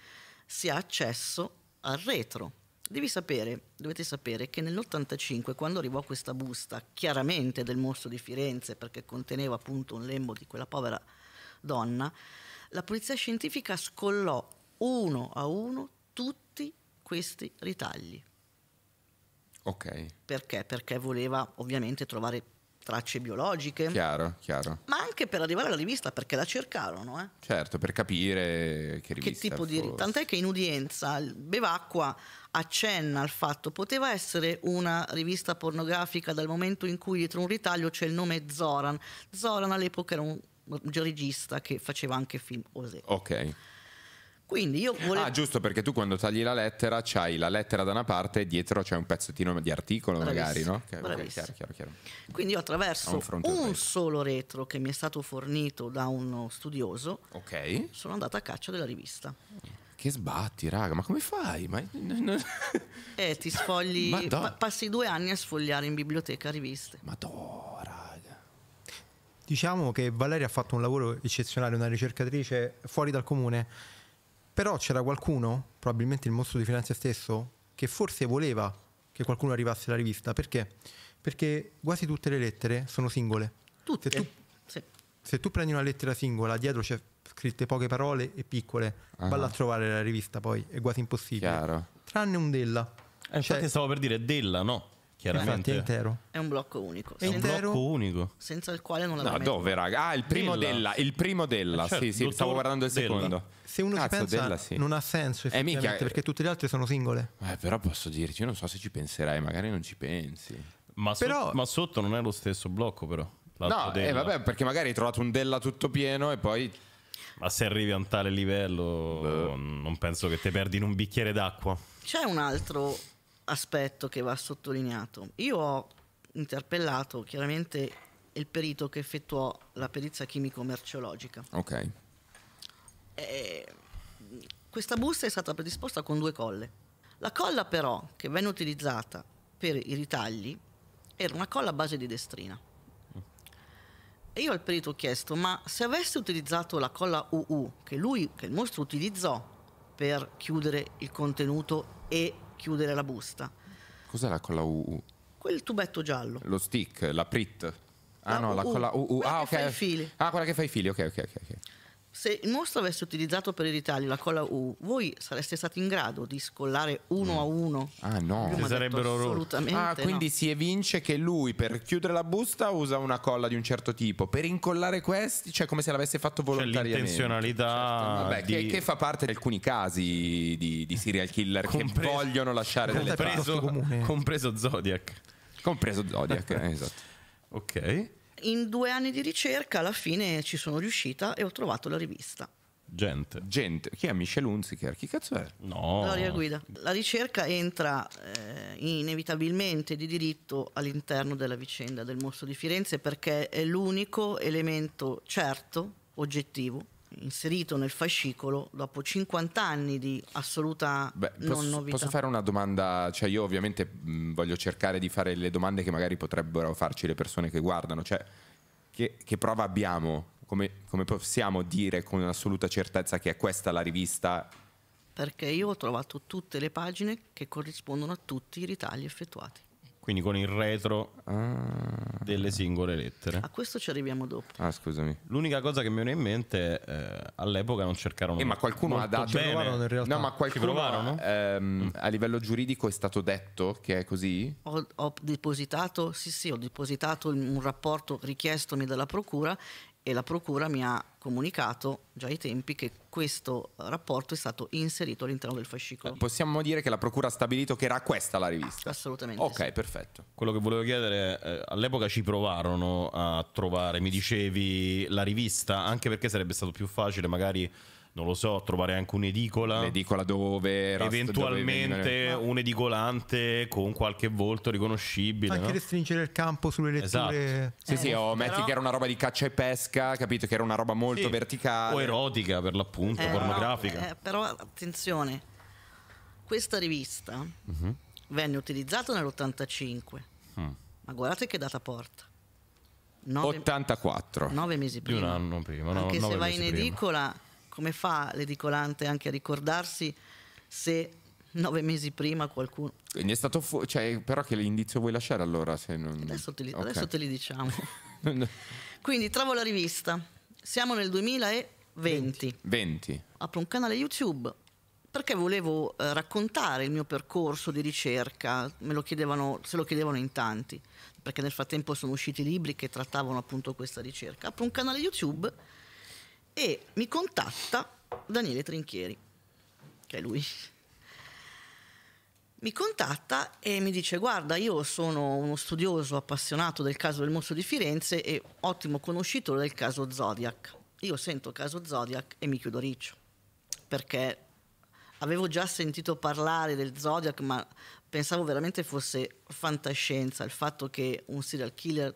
si ha accesso al retro. Devi sapere, dovete sapere che nell'85 quando arrivò questa busta, chiaramente del mostro di Firenze perché conteneva appunto un lembo di quella povera donna, la polizia scientifica scollò uno a uno tutti questi ritagli. Ok. Perché? Perché voleva ovviamente trovare tracce biologiche. Chiaro, chiaro. Ma anche per arrivare alla rivista, perché la cercarono. Eh? Certo, per capire che rivista. Che tipo fosse. di... Tant'è che in udienza Bevacqua accenna al fatto poteva essere una rivista pornografica dal momento in cui dietro un ritaglio c'è il nome Zoran. Zoran all'epoca era un regista che faceva anche film. Osè. Ok. Quindi io volevo... Ah, giusto, perché tu quando tagli la lettera c'hai la lettera da una parte e dietro c'è un pezzettino di articolo magari, no? Okay, okay, chiaro, chiaro, chiaro. Quindi io attraverso un, un solo retro che mi è stato fornito da uno studioso okay. sono andata a caccia della rivista. Che sbatti, raga, ma come fai? Ma... eh, ti sfogli... Pa- passi due anni a sfogliare in biblioteca riviste. Madonna, raga. Diciamo che Valeria ha fatto un lavoro eccezionale, una ricercatrice fuori dal comune però c'era qualcuno, probabilmente il mostro di Firenze stesso, che forse voleva che qualcuno arrivasse alla rivista. Perché? Perché quasi tutte le lettere sono singole. Tutte? Se tu, sì. se tu prendi una lettera singola, dietro c'è scritte poche parole e piccole, ah. valla a trovare la rivista poi, è quasi impossibile. Chiaro. Tranne un della. Eh, infatti cioè, stavo per dire della, no? Chiaramente. è intero. È un blocco unico. È un blocco unico. Senza il quale non l'avrei No, dove raga? Ah, il primo della. della il primo della. Eh, certo, sì, sì, stavo guardando il della. secondo. Se uno Cazzo, pensa, della, sì. non ha senso eh, mica, perché tutte le altre sono singole. Eh, però posso dirti, io non so se ci penserai, magari non ci pensi. Ma, però... so, ma sotto non è lo stesso blocco però. No, eh, vabbè, perché magari hai trovato un della tutto pieno e poi ma se arrivi a un tale livello, Beh. non penso che te perdi in un bicchiere d'acqua. C'è un altro aspetto che va sottolineato. Io ho interpellato chiaramente il perito che effettuò la perizia chimico-merceologica. Ok. E eh, questa busta è stata predisposta con due colle. La colla però che venne utilizzata per i ritagli era una colla a base di destrina. E io al perito ho chiesto, ma se avesse utilizzato la colla UU che lui, che il mostro utilizzò per chiudere il contenuto e chiudere la busta. Cos'è la colla UU? Quel tubetto giallo. Lo stick, la prit. Ah la no, U, la, colla UU. Ah, ok. Ah, quella che fa i fili, ok, ok, ok se il mostro avesse utilizzato per i ritagli la colla U, voi sareste stati in grado di scollare uno mm. a uno? Ah no, sarebbero assolutamente. Ah, quindi no. si evince che lui per chiudere la busta usa una colla di un certo tipo, per incollare questi, cioè come se l'avesse fatto cioè, volontariamente. Cioè, l'intenzionalità certo. Vabbè, di... che, che, fa parte di alcuni casi di, di serial killer compreso, che vogliono lasciare compreso, delle comune. compreso Zodiac. Compreso Zodiac, eh, esatto. Ok. In due anni di ricerca alla fine ci sono riuscita e ho trovato la rivista. Gente. Gente. Chi è Michel Hunziker? Chi cazzo è? No. Gloria Guida. La ricerca entra eh, inevitabilmente di diritto all'interno della vicenda del mostro di Firenze perché è l'unico elemento certo, oggettivo, inserito nel fascicolo dopo 50 anni di assoluta Beh, posso, posso, fare una domanda? Cioè io ovviamente mh, voglio cercare di fare le domande che magari potrebbero farci le persone che guardano, cioè che, che prova abbiamo? Come, come possiamo dire con assoluta certezza che è questa la rivista perché io ho trovato tutte le pagine che corrispondono a tutti i ritagli effettuati quindi con il retro ah. delle singole lettere. A questo ci arriviamo dopo. Ah, scusami. L'unica cosa che mi viene in mente eh, all'epoca non cercarono. Eh, ma qualcuno ha dato. Bene. Provarono in realtà. No, ma qualcuno. Provarono? Ehm, mm. A livello giuridico è stato detto che è così? Ho, ho depositato, sì, sì, ho depositato un rapporto richiestomi dalla procura e la Procura mi ha comunicato già ai tempi che questo rapporto è stato inserito all'interno del fascicolo. Eh, possiamo dire che la Procura ha stabilito che era questa la rivista? Assolutamente. Ok, sì. perfetto. Quello che volevo chiedere, eh, all'epoca ci provarono a trovare, mi dicevi, la rivista, anche perché sarebbe stato più facile magari non lo so, trovare anche un'edicola. L'edicola dove... eventualmente dove un edicolante con qualche volto riconoscibile. Anche no? restringere il campo sulle letture. Esatto. Sì, eh, sì, o metti però... che era una roba di caccia e pesca, capito? Che era una roba molto sì. verticale. O erotica per l'appunto, eh, pornografica. No, eh, però attenzione, questa rivista uh-huh. venne utilizzata nell'85, mm. ma guardate che data porta. 9, 84. 9 mesi prima. Di un anno prima. No, Anche se vai in edicola... Prima come fa l'edicolante anche a ricordarsi se nove mesi prima qualcuno... Quindi è stato fu- cioè, però che l'indizio vuoi lasciare allora? Non... Adesso, te li, okay. adesso, te li, diciamo. Quindi trovo la rivista. Siamo nel 2020. 20. Apro un canale YouTube perché volevo eh, raccontare il mio percorso di ricerca, me lo chiedevano, se lo chiedevano in tanti, perché nel frattempo sono usciti libri che trattavano appunto questa ricerca. Apro un canale YouTube e mi contatta Daniele Trinchieri, che è lui. Mi contatta e mi dice guarda io sono uno studioso appassionato del caso del mostro di Firenze e ottimo conoscitore del caso Zodiac. Io sento caso Zodiac e mi chiudo riccio perché avevo già sentito parlare del Zodiac, ma pensavo veramente fosse fantascienza il fatto che un serial killer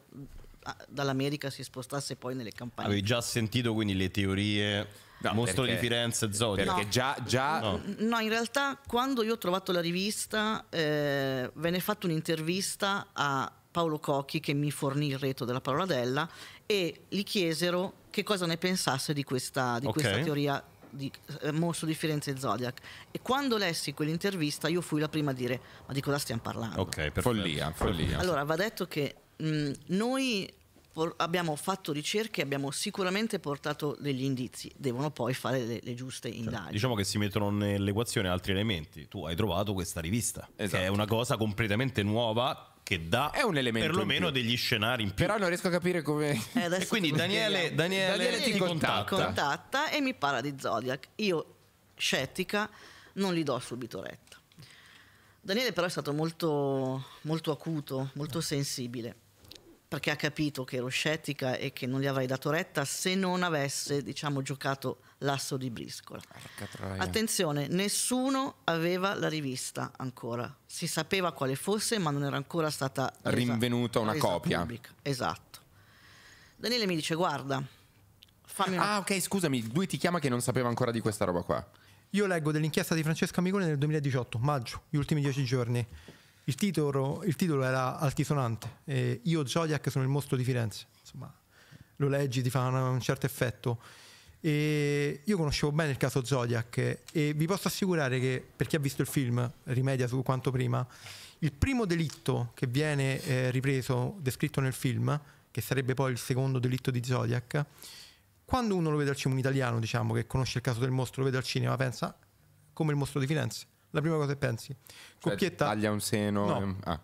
dall'America si spostasse poi nelle campagne. Avevi già sentito quindi le teorie no, mostro perché, di Firenze e Zodiac? Perché no, già, già no. no. in realtà quando io ho trovato la rivista eh, venne fatta un'intervista a Paolo Cocchi che mi fornì il reto della parola della e gli chiesero che cosa ne pensasse di questa, di okay. questa teoria di eh, Mostro di Firenze e Zodiac. E quando lessi quell'intervista, io fui la prima a dire: Ma di cosa stiamo parlando? Ok, follia, follia. Allora, va detto che mh, noi abbiamo fatto ricerche, abbiamo sicuramente portato degli indizi, devono poi fare le, le giuste certo. indagini. Cioè, diciamo che si mettono nell'equazione altri elementi. Tu hai trovato questa rivista, esatto. che è una cosa completamente nuova che dà è un perlomeno degli scenari in più. Però non riesco a capire come. Eh, quindi Daniele, Daniele, Daniele, ti, ti contatta. contatta e mi parla di Zodiac. Io, scettica, non gli do subito retta. Daniele, però, è stato molto, molto acuto, molto sensibile perché ha capito che ero scettica e che non gli avrei dato retta se non avesse diciamo, giocato l'asso di briscola. Attenzione, nessuno aveva la rivista ancora, si sapeva quale fosse ma non era ancora stata resa, rinvenuta una copia. Pubblica. Esatto. Daniele mi dice guarda, fammi una... Ah ok scusami, lui ti chiama che non sapeva ancora di questa roba qua. Io leggo dell'inchiesta di Francesca Amigone nel 2018, maggio, gli ultimi dieci giorni. Il titolo, il titolo era altisonante, eh, Io Zodiac sono il mostro di Firenze, insomma lo leggi ti fa un, un certo effetto. E io conoscevo bene il caso Zodiac e vi posso assicurare che per chi ha visto il film Rimedia su quanto prima, il primo delitto che viene eh, ripreso, descritto nel film, che sarebbe poi il secondo delitto di Zodiac, quando uno lo vede al cinema, un italiano diciamo che conosce il caso del mostro, lo vede al cinema, pensa ah, come il mostro di Firenze la prima cosa che pensi. Cioè, Coppietta, cioè, taglia un seno. No. Ehm, ah.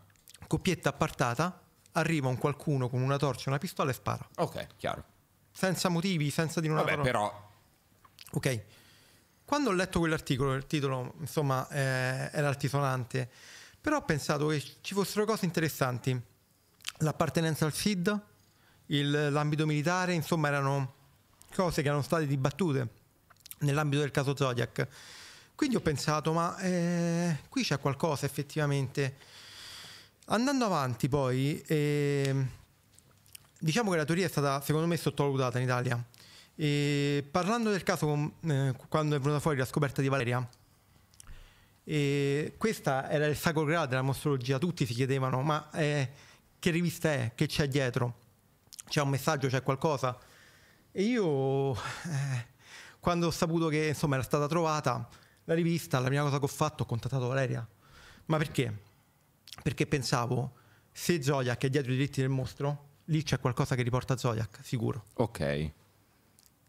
Coppietta appartata, arriva un qualcuno con una torcia e una pistola e spara. Ok, chiaro. Senza motivi, senza di non Vabbè, parola. però... Ok. Quando ho letto quell'articolo, il titolo insomma eh, era altisonante, però ho pensato che ci fossero cose interessanti. L'appartenenza al SID, il, l'ambito militare, insomma erano cose che erano state dibattute nell'ambito del caso Zodiac. Quindi ho pensato, ma eh, qui c'è qualcosa effettivamente. Andando avanti poi, eh, diciamo che la teoria è stata secondo me sottovalutata in Italia. E parlando del caso eh, quando è venuta fuori la scoperta di Valeria, questa era il sacro grado della mostrologia, tutti si chiedevano ma eh, che rivista è, che c'è dietro, c'è un messaggio, c'è qualcosa. E io, eh, quando ho saputo che insomma era stata trovata, la rivista, la prima cosa che ho fatto, ho contattato Valeria. Ma perché? Perché pensavo, se Zodiac è dietro i diritti del mostro, lì c'è qualcosa che riporta Zodiac, sicuro. Ok.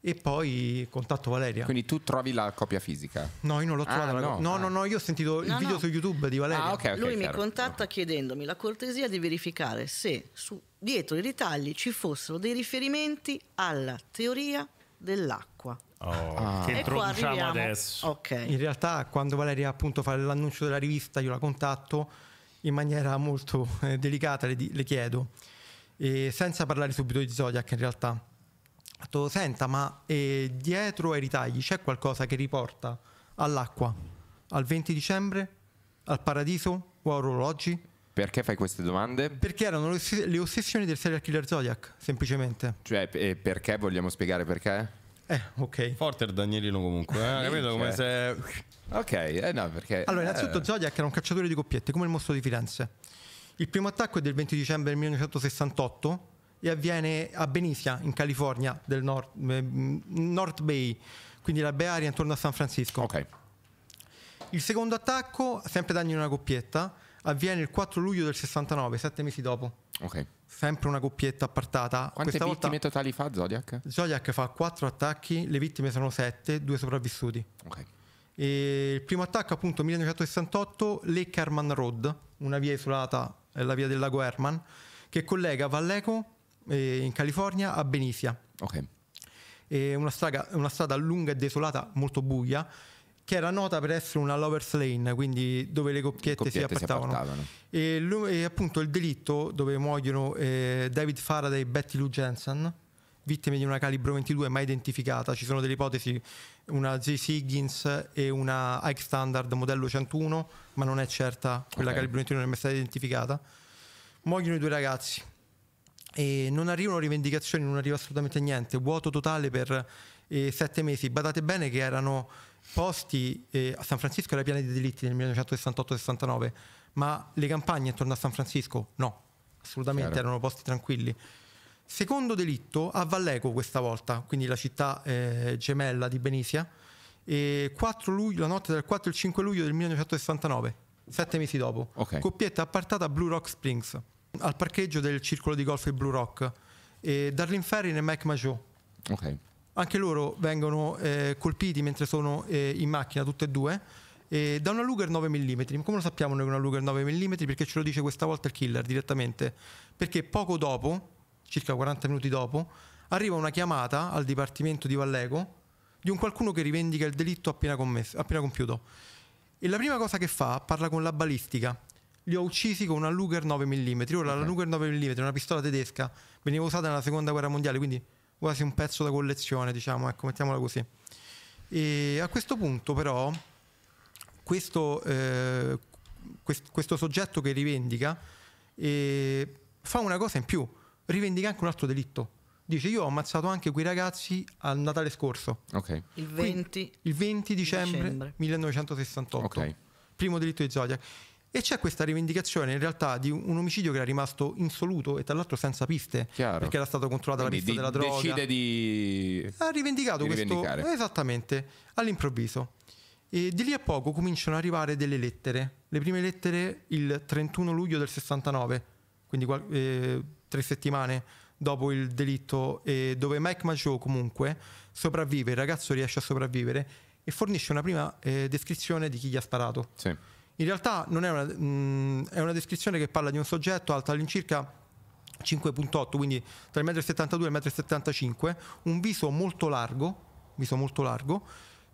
E poi contatto Valeria. Quindi tu trovi la copia fisica? No, io non l'ho ah, trovata. No. no, no, no, io ho sentito il video no. su YouTube di Valeria. Ah, okay, okay, Lui chiaro. mi contatta chiedendomi la cortesia di verificare se su, dietro i ritagli ci fossero dei riferimenti alla teoria dell'acqua. Oh, ah. Che introduciamo adesso. Okay. In realtà, quando Valeria appunto fa l'annuncio della rivista, io la contatto in maniera molto eh, delicata, le, le chiedo, eh, senza parlare subito di Zodiac in realtà. Ho detto, senta, ma eh, dietro ai ritagli c'è qualcosa che riporta all'acqua, al 20 dicembre, al paradiso o a orologi? Perché fai queste domande? Perché erano le ossessioni del serial killer Zodiac, semplicemente. Cioè, e perché vogliamo spiegare perché? Eh, ok. Forte il Danielino comunque, eh? capito come se... Ok, eh no, perché... Allora, eh. innanzitutto Zodiac era un cacciatore di coppiette, come il mostro di Firenze. Il primo attacco è del 20 dicembre 1968 e avviene a Benicia, in California, del nord, mm, North Bay, quindi la Bay Area intorno a San Francisco. Ok. Il secondo attacco, sempre danni in una coppietta, avviene il 4 luglio del 69, sette mesi dopo. Ok sempre una coppietta appartata. Quante Questa vittime volta, totali fa Zodiac? Zodiac fa 4 attacchi, le vittime sono 7, 2 sopravvissuti. Okay. il primo attacco appunto 1968, Lake Herman Road, una via isolata, è la via del lago Herman, che collega Valleco eh, in California a Benisia. È Una, straga, una strada lunga e desolata, molto buia, che era nota per essere una lovers lane, quindi dove le coppiette, coppiette si, appartavano. Si appartavano. E, lui, e, appunto il delitto dove muoiono eh, David Faraday e Betty Lou Jensen, vittime di una calibro 22 mai identificata. Ci sono delle ipotesi, una J.C. Higgins e una Ike Standard modello 101, ma non è certa, quella okay. calibro 22 non è mai stata identificata. Muoiono i due ragazzi e non arrivano rivendicazioni, non arriva assolutamente niente, vuoto totale per eh, sette mesi. Badate bene che erano posti eh, a San Francisco era piena di delitti nel 1968-69, ma le campagne intorno a San Francisco no, assolutamente Chiaro. erano posti tranquilli. Secondo delitto a Vallejo questa volta, quindi la città eh, gemella di Benisia, luglio, la notte del 4 e 5 luglio del 1969, sette mesi dopo, okay. coppietta appartata a Blue Rock Springs, al parcheggio del circolo di golf di Blue Rock, eh, Darlene Ferrin e Mike Majot. Okay anche loro vengono eh, colpiti mentre sono eh, in macchina, tutte e due, eh, da una Luger 9 mm. Come lo sappiamo noi una Luger 9 mm? Perché ce lo dice questa volta il killer direttamente. Perché poco dopo, circa 40 minuti dopo, arriva una chiamata al dipartimento di Valleco di un qualcuno che rivendica il delitto appena, commesso, appena compiuto. E la prima cosa che fa, parla con la balistica. Li ho uccisi con una Luger 9 mm. Ora okay. la Luger 9 mm è una pistola tedesca, veniva usata nella seconda guerra mondiale, quindi quasi un pezzo da collezione, diciamo, ecco, mettiamola così. E a questo punto però questo, eh, quest- questo soggetto che rivendica eh, fa una cosa in più, rivendica anche un altro delitto. Dice io ho ammazzato anche quei ragazzi al Natale scorso. Okay. Il, 20 Quindi, il 20 dicembre, dicembre. 1968. Okay. Primo delitto di Zodiac. E c'è questa rivendicazione in realtà di un omicidio che era rimasto insoluto e tra l'altro senza piste, Chiaro. perché era stato controllato la pista di, della droga. Decide di... Ha rivendicato di questo... Esattamente, all'improvviso. E di lì a poco cominciano ad arrivare delle lettere. Le prime lettere il 31 luglio del 69, quindi eh, tre settimane dopo il delitto, eh, dove Mike Maggio comunque sopravvive, il ragazzo riesce a sopravvivere e fornisce una prima eh, descrizione di chi gli ha sparato. Sì in realtà non è, una, mh, mm, è una descrizione che parla di un soggetto alto all'incirca 5.8, quindi tra il 1,72 e il 1,75, un viso molto largo, viso molto largo,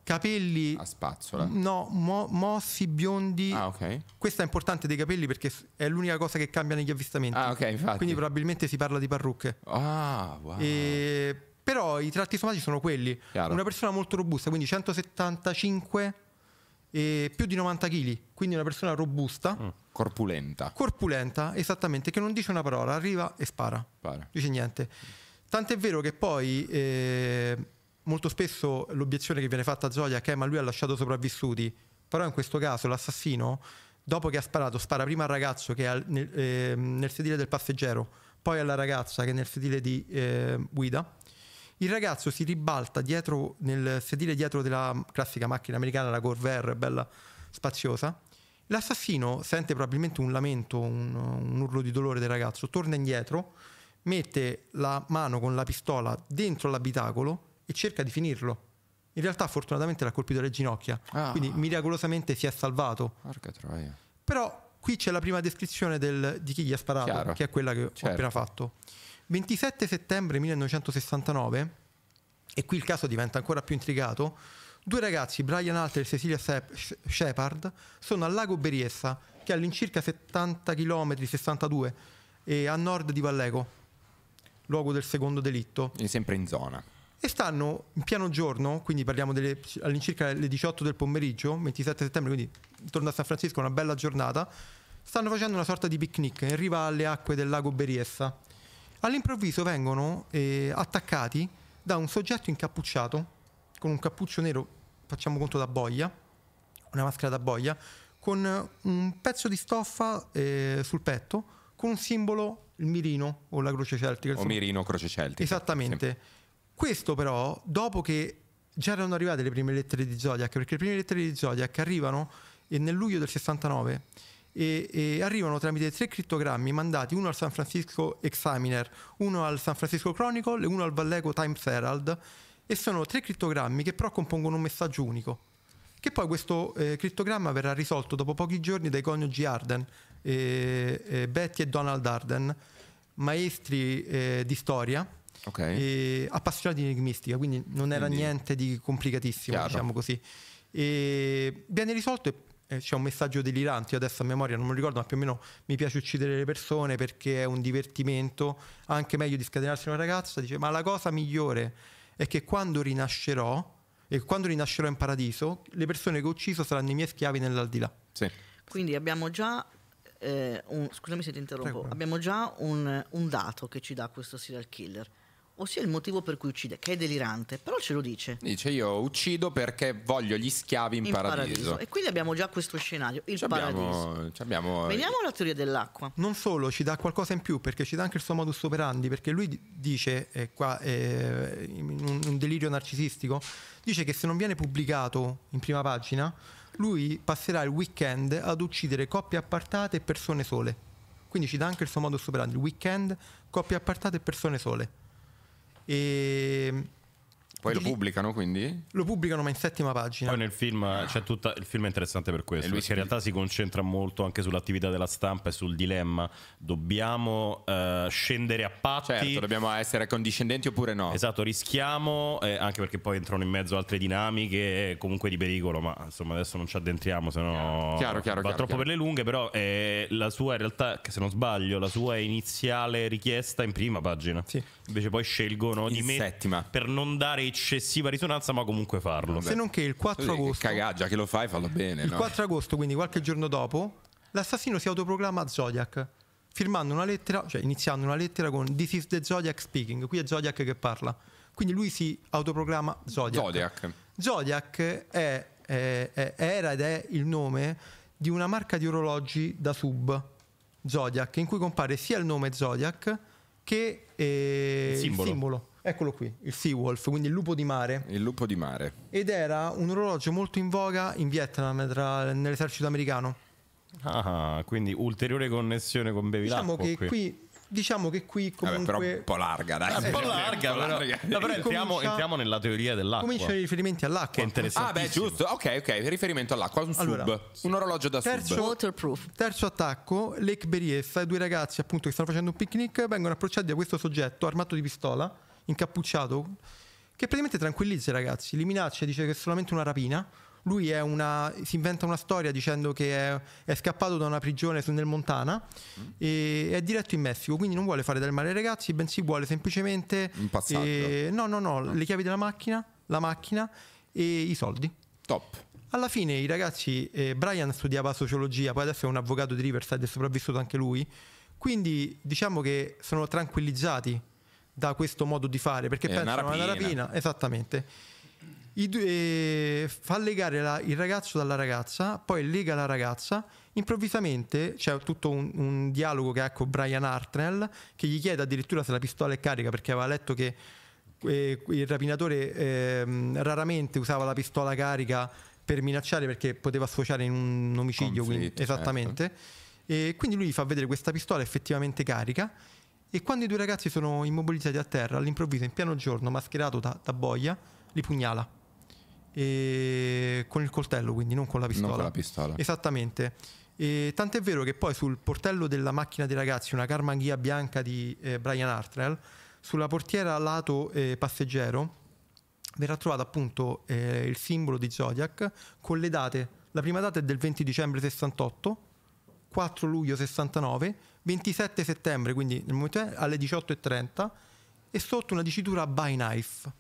capelli a spazzola. No, mo, mossi, biondi. Ah, okay. Questa è importante dei capelli perché è l'unica cosa che cambia negli avvistamenti. Ah, okay, quindi probabilmente si parla di parrucche. Ah, wow. E, però i tratti somatici sono quelli. Chiaro. Una persona molto robusta, quindi 175 eh, più di 90 kg, quindi una persona robusta. Mm, corpulenta. Corpulenta, esattamente, che non dice una parola, arriva e spara. Para. Dice niente. Tant'è vero che poi eh, molto spesso l'obiezione che viene fatta a Zoya è che eh, ma lui ha lasciato sopravvissuti, però in questo caso l'assassino, dopo che ha sparato, spara prima al ragazzo che è al, nel, eh, nel sedile del passeggero, poi alla ragazza che è nel sedile di eh, guida il ragazzo si ribalta dietro nel sedile dietro della classica macchina americana, la Corvair, bella spaziosa. L'assassino sente probabilmente un lamento, un, un urlo di dolore del ragazzo, torna indietro, mette la mano con la pistola dentro l'abitacolo e cerca di finirlo. In realtà fortunatamente l'ha colpito alle ginocchia, ah. quindi miracolosamente si è salvato. Troia. Però qui c'è la prima descrizione del, di chi gli ha sparato, Chiaro. che è quella che certo. ho appena certo. fatto. 27 settembre 1969, e qui il caso diventa ancora più intrigato, due ragazzi, Brian Alter e Cecilia Shepard, sono al lago Beriessa, che è all'incirca 70 km, 62, a nord di Valleco, luogo del secondo delitto. E sempre in zona. E stanno in pieno giorno, quindi parliamo delle, all'incirca le 18 del pomeriggio, 27 settembre, quindi intorno a San Francisco, una bella giornata, stanno facendo una sorta di picnic in riva alle acque del lago Beriessa all'improvviso vengono eh, attaccati da un soggetto incappucciato, con un cappuccio nero, facciamo conto da boia, una maschera da boia, con un pezzo di stoffa eh, sul petto, con un simbolo, il mirino o la croce celtica. O mirino, croce celtica. Esattamente. Sì. Questo però, dopo che già erano arrivate le prime lettere di Zodiac, perché le prime lettere di Zodiac arrivano eh, nel luglio del 69, e, e, arrivano tramite tre crittogrammi mandati uno al San Francisco Examiner, uno al San Francisco Chronicle e uno al Vallejo Times Herald e sono tre crittogrammi che però compongono un messaggio unico. Che poi questo eh, crittogramma verrà risolto dopo pochi giorni dai coniugi Arden, eh, eh, Betty e Donald Arden, maestri eh, di storia. Okay. appassionati di enigmistica, quindi non era quindi, niente di complicatissimo, chiaro. diciamo così. E viene risolto e eh, c'è un messaggio delirante, io adesso a memoria non mi ricordo, ma più o meno mi piace uccidere le persone perché è un divertimento, anche meglio di scatenarsi una ragazza, dice ma la cosa migliore è che quando rinascerò, e quando rinascerò in paradiso, le persone che ho ucciso saranno i miei schiavi nell'aldilà. Sì. Quindi abbiamo già eh, un, scusami se ti interrompo, Prego. abbiamo già un, un dato che ci dà questo serial killer ossia il motivo per cui uccide, che è delirante, però ce lo dice. Dice io uccido perché voglio gli schiavi in, in paradiso. paradiso. E quindi abbiamo già questo scenario, il paradiso. Abbiamo... Eh, Veniamo alla teoria dell'acqua. Non solo, ci dà qualcosa in più, perché ci dà anche il suo modus operandi, perché lui dice, eh, qua, eh, in un delirio narcisistico, dice che se non viene pubblicato in prima pagina, lui passerà il weekend ad uccidere coppie appartate e persone sole. Quindi ci dà anche il suo modus operandi, il weekend, coppie appartate e persone sole. Eh, Poi lo pubblicano quindi? Lo pubblicano ma in settima pagina. Poi nel film, c'è tutta, il film è interessante per questo, perché in realtà si concentra molto anche sull'attività della stampa e sul dilemma. Dobbiamo uh, scendere a patti. Certo, dobbiamo essere condiscendenti oppure no. Esatto, rischiamo, eh, anche perché poi entrano in mezzo altre dinamiche eh, comunque di pericolo, ma insomma adesso non ci addentriamo, se no chiaro, chiaro, va chiaro, troppo per le lunghe, però eh, la sua in realtà, se non sbaglio, la sua iniziale richiesta in prima pagina. Sì. Invece poi scelgono in di me. per non dare i eccessiva risonanza, ma comunque farlo. Se non che il 4 Scusi, agosto. Che cagaggia, che lo fai, fallo bene. Il no? 4 agosto, quindi qualche giorno dopo, l'assassino si autoproclama Zodiac, firmando una lettera, cioè iniziando una lettera con This is the Zodiac speaking. Qui è Zodiac che parla. Quindi lui si autoproclama Zodiac. Zodiac, Zodiac è, è, è, era ed è il nome di una marca di orologi da sub, Zodiac, in cui compare sia il nome Zodiac che eh, il simbolo. Il simbolo. Eccolo qui, il Seawolf, quindi il lupo di mare. Il lupo di mare. Ed era un orologio molto in voga in Vietnam, tra, nell'esercito americano. Ah, quindi ulteriore connessione con Bevilacqua. Diciamo che qui, qui diciamo che qui comunque Vabbè, eh, un po' larga dai un po' larga, però, larga. No, però entriamo, comincia, entriamo, nella teoria dell'acqua cominciano i riferimenti all'acqua che interessante ah beh giusto ok ok riferimento all'acqua un allora, sub sì. orologio da terzo, sub waterproof terzo attacco Lake Beriessa due ragazzi appunto che stanno facendo un picnic vengono approcciati da questo soggetto armato di pistola incappucciato, che praticamente tranquillizza i ragazzi, li minaccia, dice che è solamente una rapina. Lui una, si inventa una storia dicendo che è, è scappato da una prigione nel Montana mm. e è diretto in Messico, quindi non vuole fare del male ai ragazzi, bensì vuole semplicemente... Un passaggio. Eh, no, no, no, no, ah. le chiavi della macchina, la macchina e i soldi. Top. Alla fine i ragazzi, eh, Brian studiava sociologia, poi adesso è un avvocato di Riverside, è sopravvissuto anche lui, quindi diciamo che sono tranquillizzati da questo modo di fare perché è pensano alla rapina, esattamente. Due, eh, fa legare la, il ragazzo dalla ragazza, poi lega la ragazza. Improvvisamente c'è tutto un, un dialogo che ha con Brian Hartnell che gli chiede addirittura se la pistola è carica perché aveva letto che eh, il rapinatore eh, raramente usava la pistola carica per minacciare perché poteva sfociare in un omicidio. quindi, certo. Esattamente. E quindi lui gli fa vedere questa pistola effettivamente carica e quando i due ragazzi sono immobilizzati a terra, all'improvviso, in pieno giorno, mascherato da, da boia, li pugnala. E... con il coltello, quindi non con la pistola. Non con la pistola. Esattamente. E tant'è vero che poi sul portello della macchina dei ragazzi, una carmanghia bianca di eh, Brian Hartrell, sulla portiera lato eh, passeggero verrà trovato appunto eh, il simbolo di Zodiac con le date. La prima data è del 20 dicembre 68, 4 luglio 69 27 settembre, quindi alle 18.30 e sotto una dicitura by knife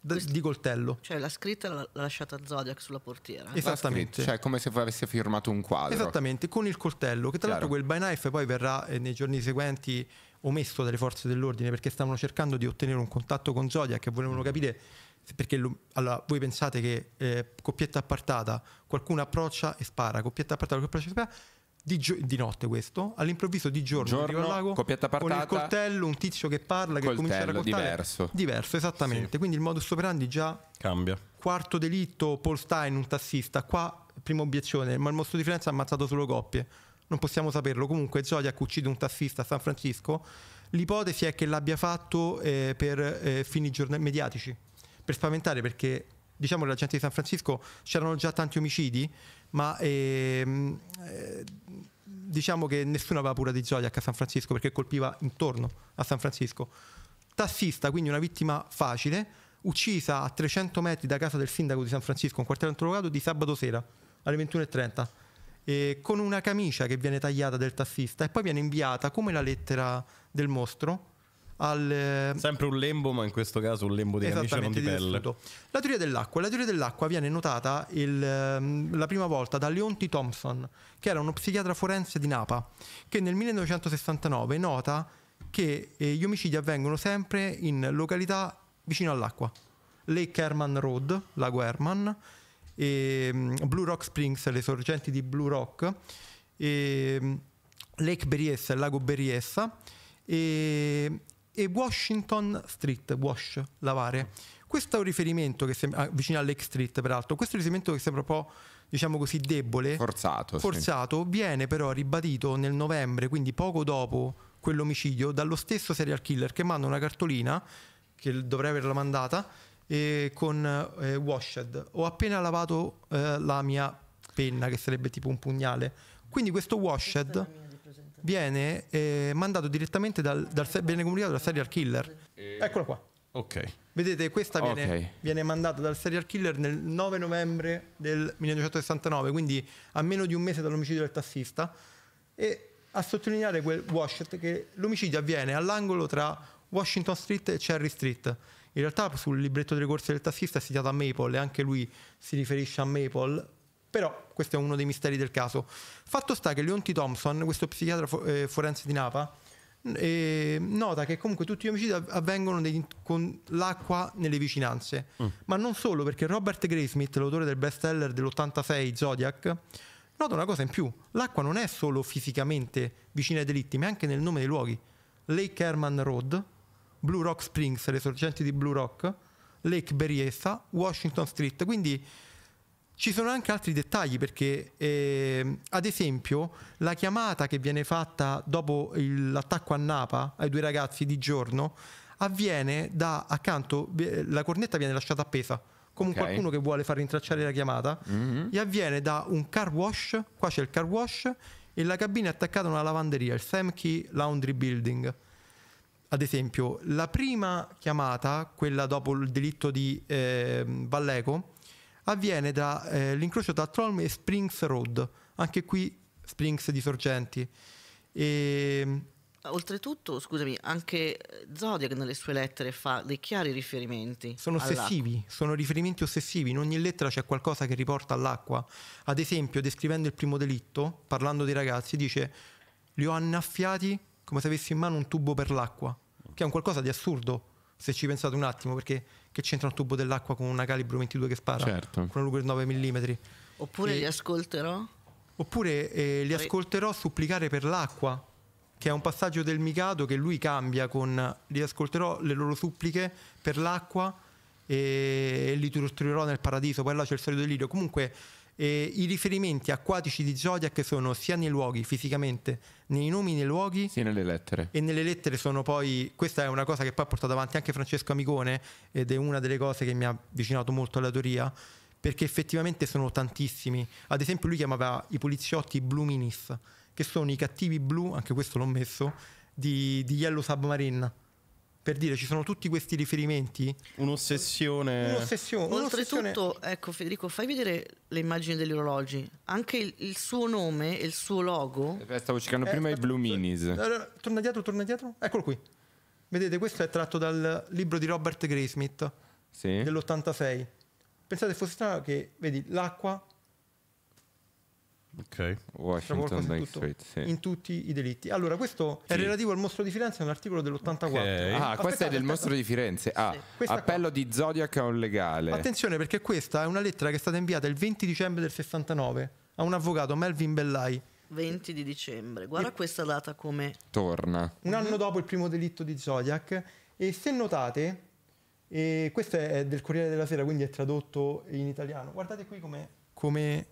di coltello. Cioè la scritta l'ha lasciata Zodiac sulla portiera. Esattamente. Cioè come se avesse firmato un quadro. Esattamente, con il coltello, che tra l'altro quel by knife poi verrà eh, nei giorni seguenti omesso dalle forze dell'ordine perché stavano cercando di ottenere un contatto con Zodiac e volevano mm. capire perché lo, allora, voi pensate che eh, coppietta appartata, qualcuno approccia e spara, coppietta appartata, qualcuno approccia e spara di, gio- di, notte questo, all'improvviso di giorno, giorno al lago, partata, con il coltello, un tizio che parla, che comincia a raccontare. Diverso. Diverso, esattamente. Sì. Quindi il modus operandi già cambia. Quarto delitto, Paul Stein, un tassista. Qua, prima obiezione, ma il mostro di Firenze ha ammazzato solo coppie. Non possiamo saperlo. Comunque, Zodiac uccide un tassista a San Francisco. L'ipotesi è che l'abbia fatto eh, per eh, fini giornali mediatici, per spaventare, perché diciamo che la gente di San Francisco c'erano già tanti omicidi ma ehm, eh, diciamo che nessuno aveva paura di Zodiac a San Francisco perché colpiva intorno a San Francisco. Tassista, quindi una vittima facile, uccisa a 300 metri da casa del sindaco di San Francisco, un quartiere antologato, di sabato sera alle 21.30, eh, con una camicia che viene tagliata del tassista e poi viene inviata come la lettera del mostro al... Ehm, sempre un lembo, ma in questo caso un lembo di camicia non di, di pelle. La teoria dell'acqua. La teoria dell'acqua viene notata il, ehm, la prima volta da Leonti Thompson, che era uno psichiatra forense di Napa, che nel 1969 nota che eh, gli omicidi avvengono sempre in località vicino all'acqua. Lake Herman Road, lago Herman, ehm, Blue Rock Springs, le sorgenti di Blue Rock, Lake Beriessa, il lago Beriessa, e, e Washington Street, wash, lavare. Questo è un riferimento che sembra, ah, vicino all'X Street peraltro, questo riferimento che sembra un po' diciamo così debole, forzato, forzato sì. viene però ribadito nel novembre, quindi poco dopo quell'omicidio, dallo stesso serial killer che manda una cartolina, che dovrei averla mandata, eh, con eh, Washed. Ho appena lavato eh, la mia penna, che sarebbe tipo un pugnale. Quindi questo Washed viene eh, mandato direttamente dal, dal, viene comunicato dal serial killer. Eh, Eccolo qua. Ok. Vedete, questa viene, okay. viene, mandata dal serial killer nel 9 novembre del 1969, quindi a meno di un mese dall'omicidio del tassista, e a sottolineare quel Washington che l'omicidio avviene all'angolo tra Washington Street e Cherry Street. In realtà sul libretto delle corse del tassista è citato a Maple e anche lui si riferisce a Maple, però questo è uno dei misteri del caso. Fatto sta che Leonti Thompson, questo psichiatra fo- eh, forense di Napa, eh, nota che comunque tutti gli omicidi avvengono dei, con l'acqua nelle vicinanze. Mm. Ma non solo, perché Robert Graysmith, l'autore del bestseller dell'86 Zodiac, nota una cosa in più. L'acqua non è solo fisicamente vicina ai delitti, ma anche nel nome dei luoghi. Lake Herman Road, Blue Rock Springs, le sorgenti di Blue Rock, Lake Berryessa, Washington Street. Quindi ci sono anche altri dettagli perché eh, ad esempio la chiamata che viene fatta dopo il, l'attacco a Napa ai due ragazzi di giorno avviene da accanto la cornetta viene lasciata appesa come okay. qualcuno che vuole far rintracciare la chiamata mm-hmm. e avviene da un car wash qua c'è il car wash e la cabina è attaccata a una lavanderia il Samkey Laundry Building ad esempio la prima chiamata quella dopo il delitto di eh, Valleco avviene tra eh, l'incrocio tra Trolm e Springs Road, anche qui Springs di sorgenti. E... Ehm, Oltretutto, scusami, anche Zodiac nelle sue lettere fa dei chiari riferimenti. Sono ossessivi, all'acqua. sono riferimenti ossessivi, in ogni lettera c'è qualcosa che riporta all'acqua. Ad esempio, descrivendo il primo delitto, parlando dei ragazzi, dice li ho annaffiati come se avessi in mano un tubo per l'acqua, che è un qualcosa di assurdo, se ci pensate un attimo, perché che c'entra un tubo dell'acqua con una calibro 22 che spara, certo. con una Luger 9 mm. Oppure e... li ascolterò? Oppure eh, li ascolterò supplicare per l'acqua, che è un passaggio del Mikado che lui cambia con li ascolterò le loro suppliche per l'acqua e, e li torturerò nel paradiso, poi là c'è il solito delirio. Comunque e I riferimenti acquatici di Zodiac sono sia nei luoghi fisicamente, nei nomi, nei luoghi, sì, nelle lettere. E nelle lettere sono poi. Questa è una cosa che poi ha portato avanti anche Francesco Amicone ed è una delle cose che mi ha avvicinato molto alla teoria perché effettivamente sono tantissimi. Ad esempio, lui chiamava i poliziotti Blue Minis, che sono i cattivi blu, anche questo l'ho messo, di, di Yellow Submarine per dire ci sono tutti questi riferimenti. Un'ossessione. Un'ossessione. Oltretutto, ecco Federico, fai vedere le immagini degli orologi. Anche il, il suo nome e il suo logo. Eh, stavo cercando eh, prima i Blue Minis. Eh, torna dietro, torna dietro. Eccolo qui. Vedete, questo è tratto dal libro di Robert Graysmith sì. dell'86. Pensate fosse strano che, vedi, l'acqua Okay. Washington Magistrate, sì. in tutti i delitti. Allora, questo sì. è relativo al mostro di Firenze, è un articolo dell'84. Okay. Ah, aspettate, questo è del mostro di Firenze. Ah, sì, appello qua. di Zodiac a un legale. Attenzione perché questa è una lettera che è stata inviata il 20 dicembre del 69 a un avvocato Melvin Bellai. 20 di dicembre, guarda e... questa data come torna. Un anno mhm. dopo il primo delitto di Zodiac e se notate e questo è del Corriere della Sera, quindi è tradotto in italiano. Guardate qui come, come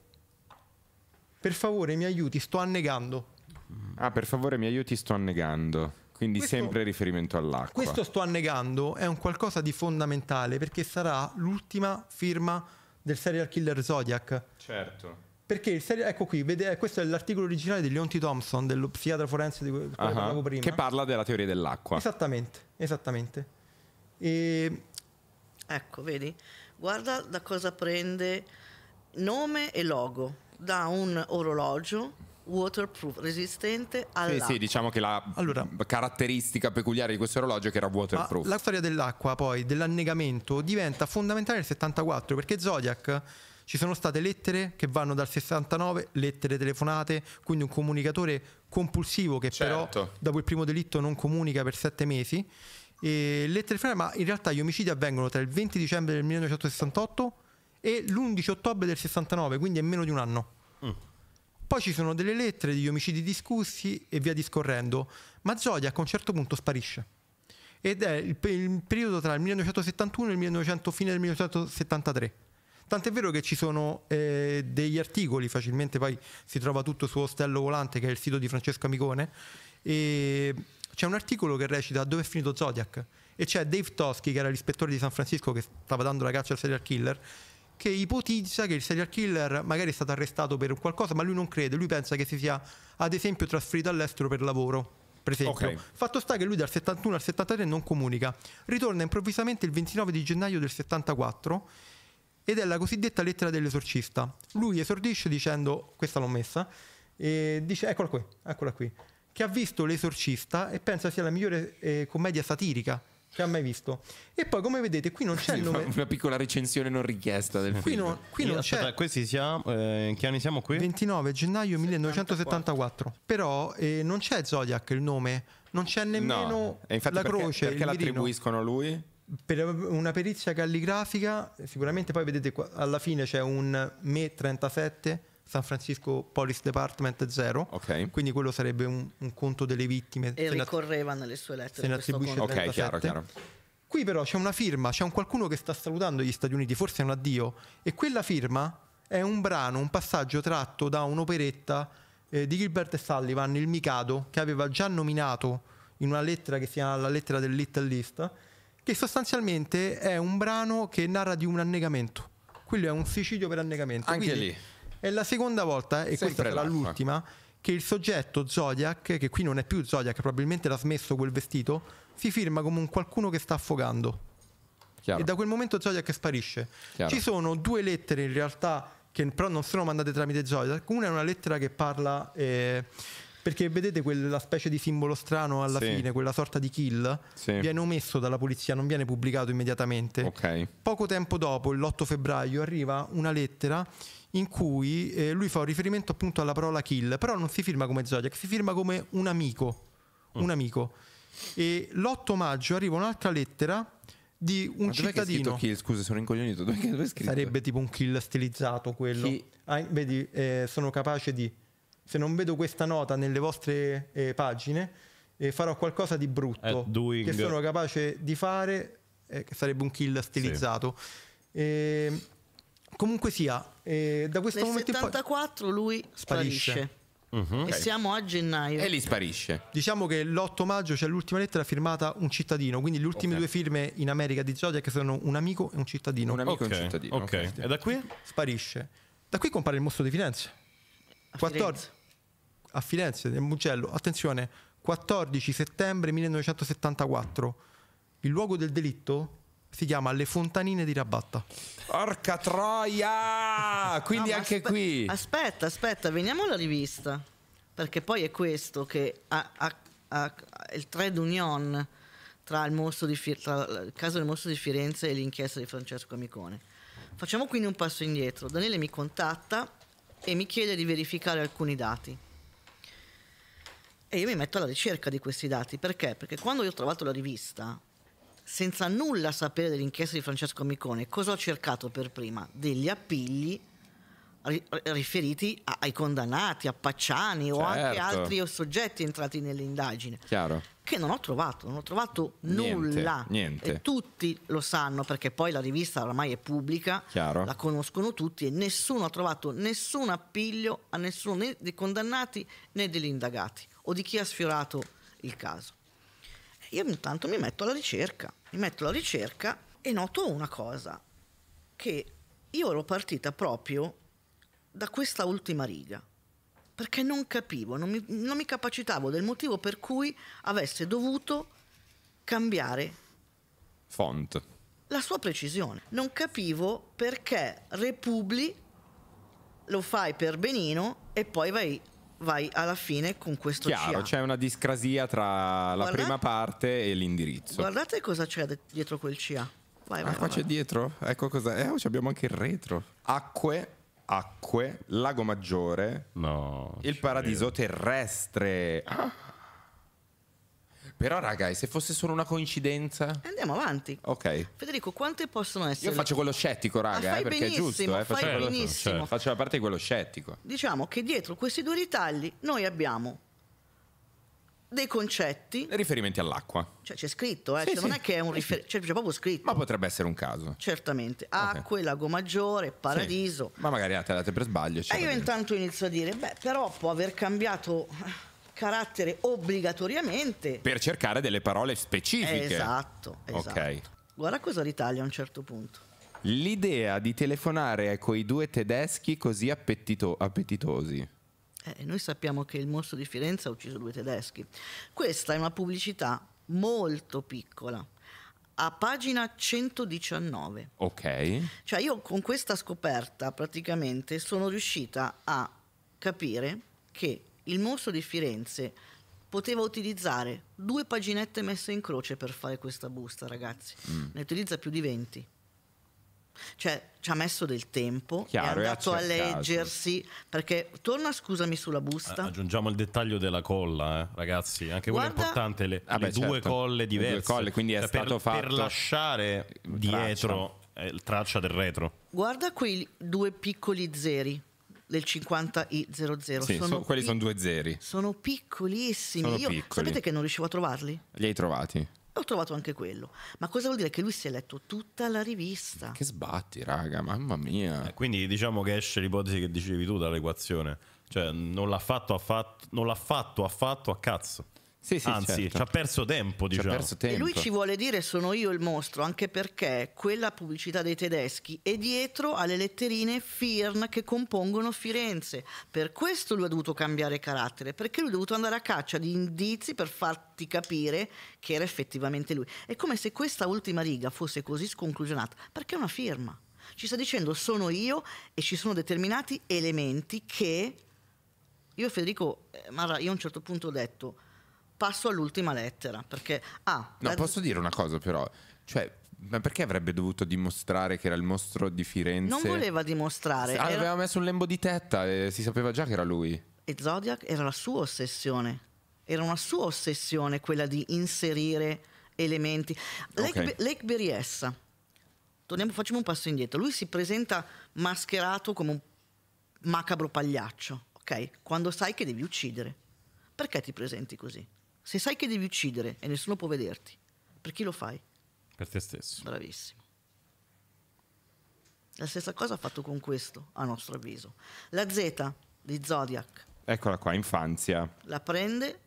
per favore mi aiuti, sto annegando. Ah, per favore mi aiuti, sto annegando. Quindi questo, sempre riferimento all'acqua. Questo sto annegando è un qualcosa di fondamentale perché sarà l'ultima firma del serial killer Zodiac. Certo. Perché il serial, ecco qui, vede, questo è l'articolo originale di Leonti Thompson, dello psichiatra forense di cui uh-huh, parlavo prima. Che parla della teoria dell'acqua. Esattamente, esattamente. E... Ecco, vedi, guarda da cosa prende nome e logo da un orologio waterproof, resistente alla... Sì, sì, diciamo che la allora, caratteristica peculiare di questo orologio è che era waterproof. La storia dell'acqua, poi, dell'annegamento, diventa fondamentale nel 74, perché Zodiac ci sono state lettere che vanno dal 69, lettere telefonate, quindi un comunicatore compulsivo che certo. però dopo il primo delitto non comunica per sette mesi. E lettere fra, ma in realtà gli omicidi avvengono tra il 20 dicembre del 1968 e l'11 ottobre del 69, quindi è meno di un anno. Mm. Poi ci sono delle lettere degli omicidi discussi e via discorrendo, ma Zodiac a un certo punto sparisce. Ed è il, il periodo tra il 1971 e il 1900, fine del 1973. Tant'è vero che ci sono eh, degli articoli, facilmente poi si trova tutto su Ostello Volante, che è il sito di Francesco Amicone, e c'è un articolo che recita Dove è finito Zodiac? E c'è Dave Toschi, che era l'ispettore di San Francisco che stava dando la caccia al serial killer, che ipotizza che il serial killer magari è stato arrestato per qualcosa, ma lui non crede, lui pensa che si sia ad esempio trasferito all'estero per lavoro. Per esempio, okay. fatto sta che lui dal 71 al 73 non comunica, ritorna improvvisamente il 29 di gennaio del 74 ed è la cosiddetta lettera dell'esorcista. Lui esordisce dicendo, questa l'ho messa, e dice, eccola qui, eccola qui, che ha visto l'esorcista e pensa sia la migliore eh, commedia satirica che ha mai visto. E poi, come vedete, qui non c'è il nome. Una piccola recensione non richiesta del qui film. Non, qui non aspetta, c'è. Questi siamo. Eh, che anni siamo qui? 29 gennaio 1974. 74. Però eh, non c'è Zodiac il nome, non c'è nemmeno no. la perché, croce. Perché l'attribuiscono a lui? Per una perizia calligrafica, sicuramente poi vedete qua, alla fine c'è un Me 37 San Francisco Police Department Zero. okay. quindi quello sarebbe un, un, conto delle vittime. E ricorrevano nelle sue lettere. Se ne attribuisce Ok, chiaro, chiaro. Qui però c'è una firma, c'è un qualcuno che sta salutando gli Stati Uniti, forse è un addio, e quella firma è un brano, un passaggio tratto da un'operetta eh, di Gilbert Sullivan, il Mikado, che aveva già nominato in una lettera che si chiama La lettera del Little List, che sostanzialmente è un brano che narra di un annegamento. Quello è un suicidio per annegamento. Anche Quindi, lì è la seconda volta, e Sempre questa sarà l'alfa. l'ultima, eh. che il soggetto Zodiac, che qui non è più Zodiac, probabilmente l'ha smesso quel vestito, si firma come un qualcuno che sta affogando. Chiaro. E da quel momento Zodiac sparisce. Chiaro. Ci sono due lettere in realtà che però non sono mandate tramite Zodiac. Una è una lettera che parla... Eh, perché vedete quella specie di simbolo strano alla sì. fine, quella sorta di kill, sì. viene omesso dalla polizia, non viene pubblicato immediatamente. Okay. Poco tempo dopo, l'8 febbraio, arriva una lettera in cui eh, lui fa un riferimento appunto alla parola kill, però non si firma come Zodiac, si firma come un amico, mm. un amico. E l'8 maggio arriva un'altra lettera di un cittadino. Che kill? Scusa, sono incoglionito. Dove che Sarebbe tipo un kill stilizzato quello. Chi... Ah, vedi, eh, sono capace di se non vedo questa nota nelle vostre eh, pagine, eh, farò qualcosa di brutto eh, doing... che sono capace di fare, eh, che sarebbe un kill stilizzato. Sì. Ehm, Comunque sia, eh, da questo Nel momento 74 in poi lui sparisce. sparisce. Uh-huh, e siamo a gennaio. E lì sparisce. Diciamo che l'8 maggio c'è cioè l'ultima lettera firmata un cittadino, quindi le ultime okay. due firme in America di Zodiac sono un amico e un cittadino. Un amico okay. e un cittadino. Ok. E da qui? Sparisce. Da qui compare il mostro di Firenze. A 14. Firenze. A Firenze, nel Mugello. Attenzione, 14 settembre 1974. Il luogo del delitto si chiama Le Fontanine di Rabatta. Porca troia! Quindi no, anche aspe- qui. Aspetta, aspetta, veniamo alla rivista. Perché poi è questo che ha, ha, ha il thread union tra il, Fi- tra il, caso del mostro di Firenze e l'inchiesta di Francesco Amicone. Facciamo quindi un passo indietro. Daniele mi contatta e mi chiede di verificare alcuni dati. E io mi metto alla ricerca di questi dati. Perché? Perché quando io ho trovato la rivista, senza nulla sapere dell'inchiesta di Francesco Micone, cosa ho cercato per prima? Degli appigli riferiti ai condannati, a Pacciani certo. o anche certo. altri soggetti entrati nell'indagine. Chiaro. Che non ho trovato, non ho trovato niente, nulla. Niente. E tutti lo sanno perché poi la rivista oramai è pubblica, Chiaro. la conoscono tutti e nessuno ha trovato nessun appiglio a nessuno né dei condannati né degli indagati o di chi ha sfiorato il caso. Io intanto mi metto alla ricerca, mi metto alla ricerca e noto una cosa, che io ero partita proprio da questa ultima riga, perché non capivo, non mi, non mi capacitavo del motivo per cui avesse dovuto cambiare font. La sua precisione. Non capivo perché Republi lo fai per benino e poi vai vai alla fine con questo Chiaro, CA. c'è una discrasia tra la prima parte e l'indirizzo. Guardate cosa c'è dietro quel CA. Vai, ah, qua vai. c'è dietro? Ecco cosa... Eh, oh, abbiamo anche il retro. Acque, acque, lago maggiore. No. Il paradiso credo. terrestre. Ah. Però, raga, se fosse solo una coincidenza. Andiamo avanti. Ok. Federico, quante possono essere? Io faccio quello scettico, ah, raga, eh, perché è giusto. Eh, faccio, quello, Cioè, faccio la parte di quello scettico. Diciamo che dietro questi due ritagli noi abbiamo dei concetti. Riferimenti all'acqua. Cioè c'è scritto, eh? sì, cioè, sì. non è che è un riferimento, cioè, c'è proprio scritto. Ma potrebbe essere un caso. Certamente. Acque, okay. lago maggiore, paradiso. Sì. Ma magari la date per sbaglio. E io intanto inizio a dire, beh, però può aver cambiato carattere obbligatoriamente. Per cercare delle parole specifiche. Esatto, esatto. Okay. Guarda cosa ritaglia a un certo punto. L'idea di telefonare a quei due tedeschi così appetito- appetitosi. Eh, noi sappiamo che il mostro di Firenze ha ucciso due tedeschi. Questa è una pubblicità molto piccola, a pagina 119. Ok. Cioè io con questa scoperta praticamente sono riuscita a capire che il mostro di Firenze poteva utilizzare due paginette messe in croce per fare questa busta, ragazzi. Mm. Ne utilizza più di 20. Cioè, ci ha messo del tempo, Chiaro, è eh, andato a leggersi, perché torna scusami sulla busta. Eh, aggiungiamo il dettaglio della colla, eh, ragazzi, anche Guarda... quello è importante, le, ah, le due certo. colle diverse. Le due colle, quindi è cioè, stato per, fatto... Per lasciare traccia. dietro eh, traccia del retro. Guarda quei due piccoli zeri del 50I00. Sì, sono so, quelli sono due zeri. Sono piccolissimi. Sono Io, piccoli. Sapete che non riuscivo a trovarli? Li hai trovati? Ho trovato anche quello. Ma cosa vuol dire? Che lui si è letto tutta la rivista. Che sbatti, raga, mamma mia. Eh, quindi diciamo che esce l'ipotesi che dicevi tu dall'equazione. Cioè, non l'ha fatto affatto, non l'ha fatto affatto a cazzo. Sì, sì, Anzi, certo. ci ha certo. perso tempo, diciamo. Perso tempo. E lui ci vuole dire sono io il mostro, anche perché quella pubblicità dei tedeschi è dietro alle letterine Firn che compongono Firenze. Per questo lui ha dovuto cambiare carattere, perché lui ha dovuto andare a caccia di indizi per farti capire che era effettivamente lui. È come se questa ultima riga fosse così sconclusionata, perché è una firma. Ci sta dicendo sono io e ci sono determinati elementi che... Io Federico, eh, Marra, io a un certo punto ho detto passo all'ultima lettera. Perché, ah, no, per... Eh, posso dire una cosa però, cioè, ma perché avrebbe dovuto dimostrare che era il mostro di Firenze? Non voleva dimostrare. Ah, era... Aveva messo un lembo di tetta e si sapeva già che era lui. E Zodiac era la sua ossessione. Era una sua ossessione quella di inserire elementi. Lake, okay. Be- Lake Berryessa. Torniamo, facciamo un passo indietro. Lui si presenta mascherato come un macabro pagliaccio, ok? Quando sai che devi uccidere. Perché ti presenti così? Se sai che devi uccidere e nessuno può vederti, per chi lo fai? Per te stesso. Bravissimo. La stessa cosa ha fatto con questo, a nostro avviso. La Z di Zodiac. Eccola qua, infanzia. La prende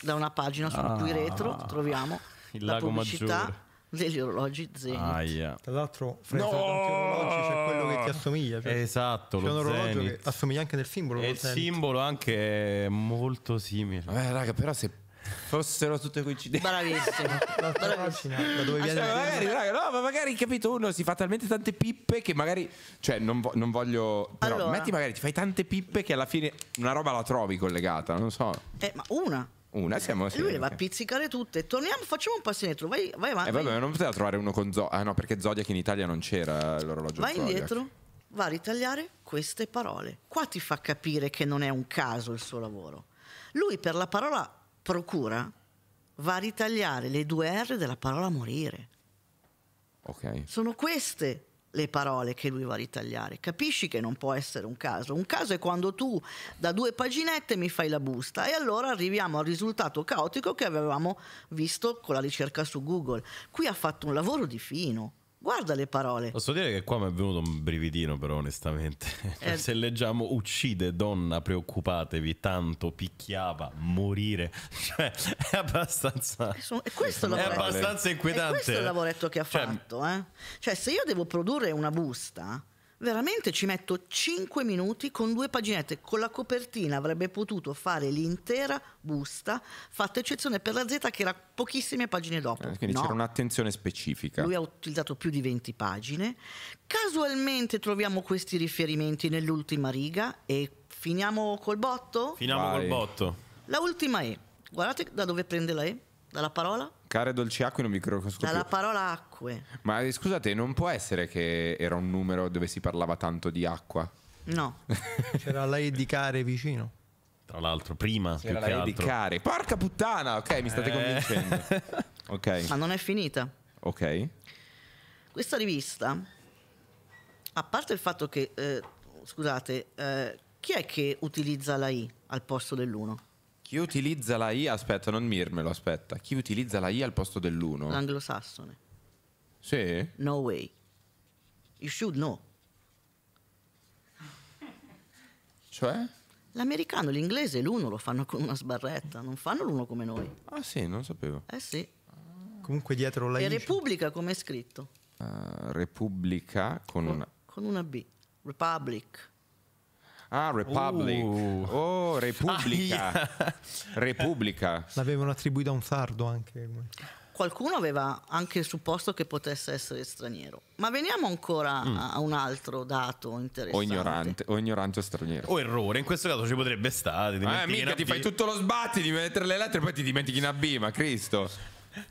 da una pagina su ah, cui retro troviamo il la pubblicità maggiore. degli orologi Zenith. Ah, yeah. Tra l'altro, fra no! tanti orologi c'è quello che ti assomiglia. Cioè, esatto, c'è un orologio Zenith. che assomiglia anche nel simbolo. E il Zenith. simbolo anche molto simile. Vabbè, eh, raga, però se fossero tutte coincidenze. Bravissimo. La Bravissimo. Da dove viene Aspetta, magari, raga, no, ma magari capito uno si fa talmente tante pippe che magari cioè non, vo- non voglio però Allora. metti magari ti fai tante pippe che alla fine una roba la trovi collegata, non so. Eh, ma una. Una eh, siamo E lui le va a pizzicare tutte. Torniamo, facciamo un passinetto. Vai, vai eh, avanti. Eh, vabbè, non poteva trovare uno con Zodiac. Ah no, perché Zodiac in Italia non c'era l'orologio vai Zodiac. indietro. Va a ritagliare queste parole. Qua ti fa capire che non è un caso il suo lavoro. Lui per la parola procura va a ritagliare le due R della parola morire. Okay. Sono queste le parole che lui va a ritagliare. Capisci che non può essere un caso. Un caso è quando tu da due paginette mi fai la busta e allora arriviamo al risultato caotico che avevamo visto con la ricerca su Google. Qui ha fatto un lavoro di fino Guarda le parole. Posso dire che qua mi è venuto un brividino, però, onestamente. Eh. Se leggiamo uccide donna, preoccupatevi, tanto picchiava, morire. Cioè, è abbastanza. È, questo è abbastanza inquietante. È questo il lavoretto che ha cioè, fatto. Eh? Cioè, se io devo produrre una busta veramente ci metto 5 minuti con due paginette. Con la copertina avrebbe potuto fare l'intera busta, fatta eccezione per la Z che era pochissime pagine dopo. Eh, quindi no. c'era un'attenzione specifica. Lui ha utilizzato più di 20 pagine. Casualmente troviamo questi riferimenti nell'ultima riga e finiamo col botto? Finiamo Vai. col botto. La ultima E. Guardate da dove prende la E, dalla parola pescare dolciacque in un microscopio. Dalla parola acque. Ma eh, scusate, non può essere che era un numero dove si parlava tanto di acqua? No. C'era lei di care vicino. Tra l'altro, prima C'era più la che di care. Porca puttana! Ok, mi state eh. convincendo. Ok. Ma non è finita. Ok. Questa rivista, a parte il fatto che, eh, scusate, eh, chi è che utilizza la I al posto dell'uno? Chi utilizza la I, aspetta, non mirmelo, aspetta. Chi utilizza la I al posto dell'1? L'anglosassone. Sì? No way. You should know. Cioè? L'americano, l'inglese e l'uno lo fanno con una sbarretta, non fanno l'uno come noi. Ah sì, non sapevo. Eh sì. Comunque dietro la I. E Repubblica come è scritto? Uh, Repubblica con, con una... Con una B. Republic. Ah, Republic. Uh. Oh, Repubblica. Ah, Repubblica. Eh, l'avevano attribuito a un sardo anche. Qualcuno aveva anche supposto che potesse essere straniero. Ma veniamo ancora mm. a un altro dato interessante. O ignorante, o ignorante o straniero. O errore, in questo caso ci potrebbe stare. Eh, mica ti fai tutto lo sbatti di mettere le lettere e poi ti dimentichi una B, ma Cristo.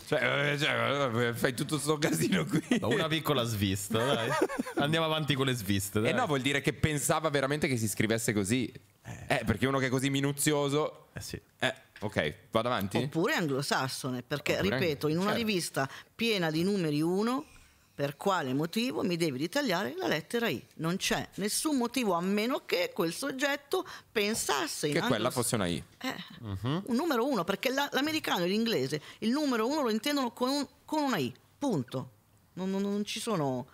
Cioè, eh, cioè, eh, fai tutto sto casino qui. Una piccola svista, dai. Andiamo avanti con le sviste. E eh no, vuol dire che pensava veramente che si scrivesse così. Eh. eh, perché uno che è così minuzioso. Eh sì. Eh, ok, vado avanti. Oppure anglosassone, perché Oppure ripeto, in una certo. rivista piena di numeri uno per quale motivo mi devi ritagliare la lettera I. Non c'è nessun motivo a meno che quel soggetto pensasse che anglo... quella fosse una I. Eh, uh-huh. Un numero uno, perché la, l'americano e l'inglese il numero uno lo intendono con, un, con una I, punto. Non, non, non, ci sono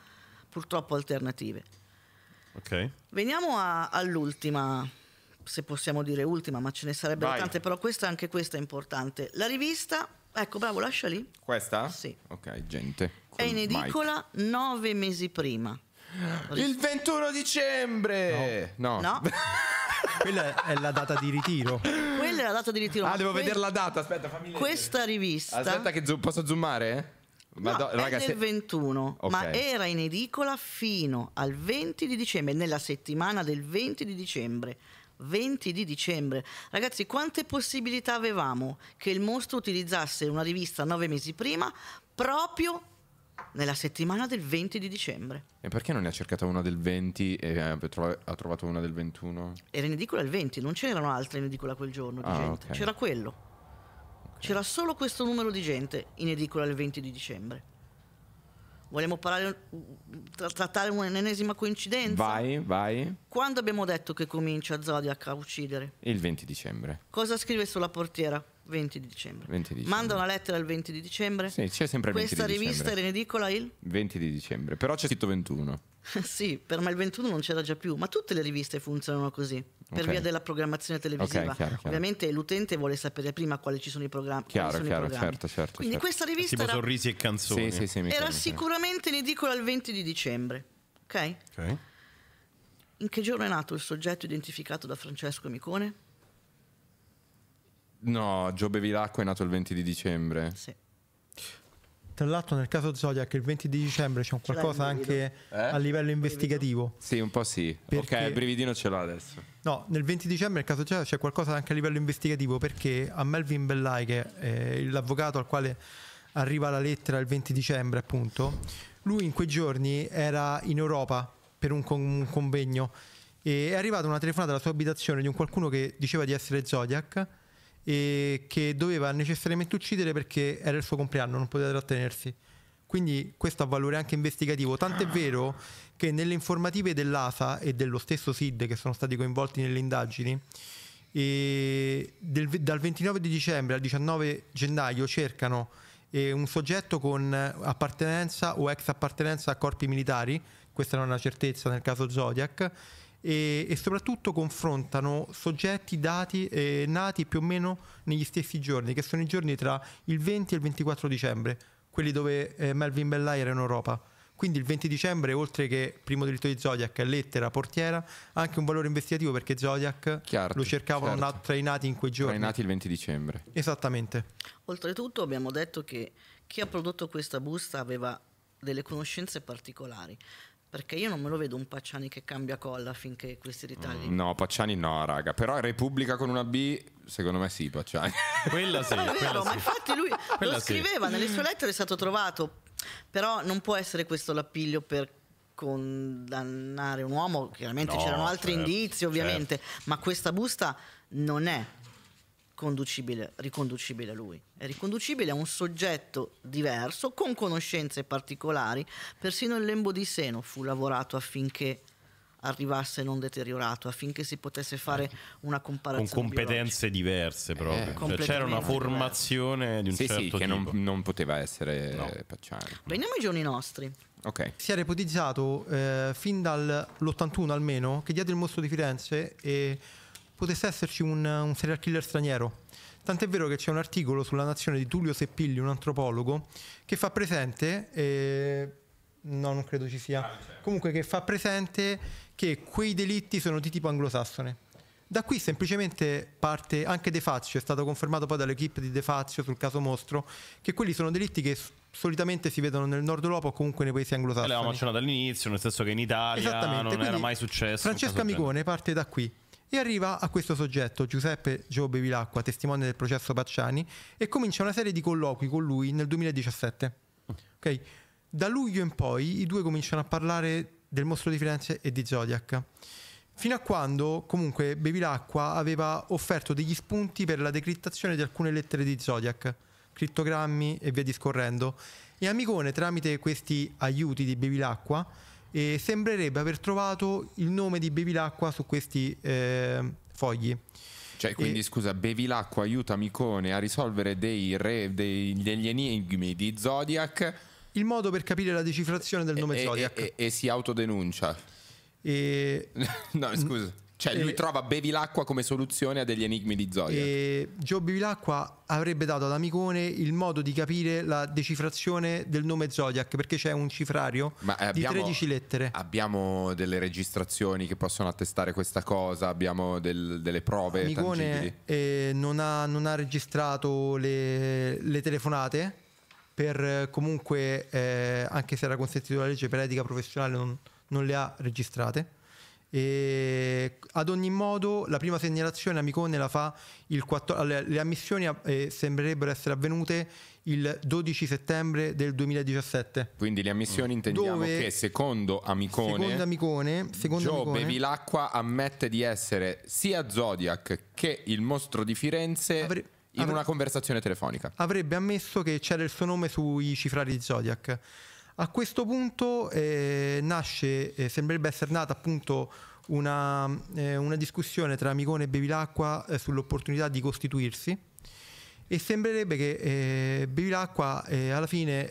purtroppo alternative. Okay. Veniamo a, all'ultima, se possiamo dire ultima, ma ce ne sarebbero Vai. tante, però questa anche questa è importante. La rivista Ecco, bravo, lascia lì. Questa? Sì. Ok, gente. È in edicola Mike. nove mesi prima. Il 21 dicembre! No. no. no. Quella è la data di ritiro. Quella è la data di ritiro. Ah, devo que- vedere la data. Aspetta, fammi leggere. Questa rivista. Aspetta, che zo- posso zoomare? Ma no, raga, è del 21, okay. ma era in edicola fino al 20 di dicembre, nella settimana del 20 di dicembre 20 di dicembre. Ragazzi, quante possibilità avevamo che il mostro utilizzasse una rivista nove mesi prima proprio nella settimana del 20 di dicembre. E perché non ne ha cercata una del 20 e ha trovato una del 21? Era in edicola il 20, non c'erano altre in edicola quel giorno ah, okay. C'era quello. Okay. C'era solo questo numero di gente in edicola il 20 di dicembre vogliamo parlare, mm, trattare un'ennesima coincidenza. Vai, vai. Quando abbiamo detto che comincia Zodiac a uccidere? Il 20 dicembre. Cosa scrive sulla portiera? 20 di dicembre. 20 dicembre. Manda una lettera il 20 di dicembre. Sì, c'è sempre il 20 Questa di rivista era in edicola il 20 di dicembre, però c'è scritto 21. sì, per me il 21 non c'era già più, ma tutte le riviste funzionano così per okay. via della programmazione televisiva. Okay, chiaro, chiaro. Ovviamente l'utente vuole sapere prima quali ci sono i, programmi. Chiaro, sono chiaro, i programmi. Certo, certo, Quindi certo. questa rivista tipo era, sorrisi e canzoni. Sì, sì, sì, era chiaro, sicuramente in edicola il 20 di dicembre. Okay? ok? In che giorno è nato il soggetto identificato da Francesco Micone? No, Giobbe Vilacqua è nato il 20 di dicembre. Sì. Tra l'altro nel caso di Zodiac il 20 di dicembre c'è un qualcosa anche eh? a livello investigativo. Sì, un po' sì. Perché... Ok, il brividino ce l'ha adesso. No, nel 20 dicembre nel caso di Zodiac c'è qualcosa anche a livello investigativo perché a Melvin Bellai, che è l'avvocato al quale arriva la lettera il 20 dicembre appunto, lui in quei giorni era in Europa per un, con- un convegno e è arrivata una telefonata alla sua abitazione di un qualcuno che diceva di essere Zodiac e che doveva necessariamente uccidere perché era il suo compleanno, non poteva trattenersi. Quindi questo ha valore anche investigativo, tant'è vero che nelle informative dell'ASA e dello stesso SID che sono stati coinvolti nelle indagini, del, dal 29 di dicembre al 19 gennaio cercano eh, un soggetto con appartenenza o ex appartenenza a corpi militari, questa non è una certezza nel caso Zodiac, e, e soprattutto confrontano soggetti dati, eh, nati più o meno negli stessi giorni, che sono i giorni tra il 20 e il 24 dicembre, quelli dove eh, Melvin Bellai era in Europa. Quindi il 20 dicembre, oltre che primo diritto di Zodiac, lettera, portiera, anche un valore investigativo perché Zodiac Chiaro, lo cercavano certo. tra i nati in quei giorni. Tra i nati il 20 dicembre. Esattamente. Oltretutto abbiamo detto che chi ha prodotto questa busta aveva delle conoscenze particolari. Perché io non me lo vedo un Pacciani che cambia colla finché questi ritagli. Mm, no, Pacciani no, raga. Però Repubblica con una B, secondo me sì, Pacciani. Quella sì. È vero, ma sì. infatti lui quella lo scriveva sì. nelle sue lettere, è stato trovato. Però non può essere questo l'appiglio per condannare un uomo. Chiaramente no, c'erano altri certo, indizi, ovviamente, certo. ma questa busta non è riconducibile, riconducibile, a lui, è riconducibile a un soggetto diverso, con conoscenze particolari, persino il lembo di seno fu lavorato affinché arrivasse non deteriorato affinché si potesse fare eh. una comparazione con competenze biologica. diverse proprio eh, cioè, c'era una formazione diverse. di un sì, certo sì, che non, non, poteva essere no. Pacciano veniamo ai giorni nostri okay. si era ipotizzato eh, fin dall'81 almeno che dietro il mostro di Firenze e eh, potesse esserci un, un serial killer straniero. Tant'è vero che c'è un articolo sulla nazione di Tullio Seppilli, un antropologo, che fa presente, eh, no non credo ci sia, ah, certo. comunque che fa presente che quei delitti sono di tipo anglosassone. Da qui semplicemente parte anche De Fazio, è stato confermato poi dall'equipe di De Fazio sul caso Mostro, che quelli sono delitti che solitamente si vedono nel nord Europa o comunque nei paesi anglosassoni. L'avevamo accennato all'inizio, nel senso che in Italia non era mai successo. Francesca Micone parte da qui e arriva a questo soggetto, Giuseppe Giobbe Vilacqua, testimone del processo Pacciani, e comincia una serie di colloqui con lui nel 2017. Okay? Da luglio in poi i due cominciano a parlare del mostro di Firenze e di Zodiac. Fino a quando, comunque, Bevilacqua aveva offerto degli spunti per la decrittazione di alcune lettere di Zodiac, crittogrammi e via discorrendo. E Amicone, tramite questi aiuti di Bevilacqua, e sembrerebbe aver trovato il nome di Bevilacqua su questi eh, fogli. Cioè, quindi e... scusa, bevi l'acqua, aiuta Micone a risolvere dei re, dei, degli enigmi di Zodiac. Il modo per capire la decifrazione del nome e, Zodiac. E, e, si autodenuncia. E... no, scusa. Cioè, lui e... Eh, trova Bevilacqua come soluzione a degli enigmi di Zodiac. E eh, Joe Bevilacqua avrebbe dato ad Amicone il modo di capire la decifrazione del nome Zodiac, perché c'è un cifrario Ma, eh, abbiamo, di 13 lettere. Abbiamo delle registrazioni che possono attestare questa cosa, abbiamo del, delle prove Amicone eh, non, ha, non, ha, registrato le, le telefonate, per comunque, eh, anche se era consentito la legge per etica professionale, non, non le ha registrate e ad ogni modo, la prima segnalazione Amicone la fa il 14. Le, le ammissioni eh, sembrerebbero essere avvenute il 12 settembre del 2017. Quindi le ammissioni intendiamo Dove, che secondo Amicone, secondo Amicone secondo Joe Amicone, Bevilacqua ammette di essere sia Zodiac che il mostro di Firenze. Avre- in avre- una conversazione telefonica avrebbe ammesso che c'era il suo nome sui cifrari di Zodiac a questo punto eh, nasce, eh, sembrerebbe essere nata appunto una, eh, una discussione tra Amicone e Bevilacqua eh, sull'opportunità di costituirsi e sembrerebbe che eh, Bevilacqua eh, alla fine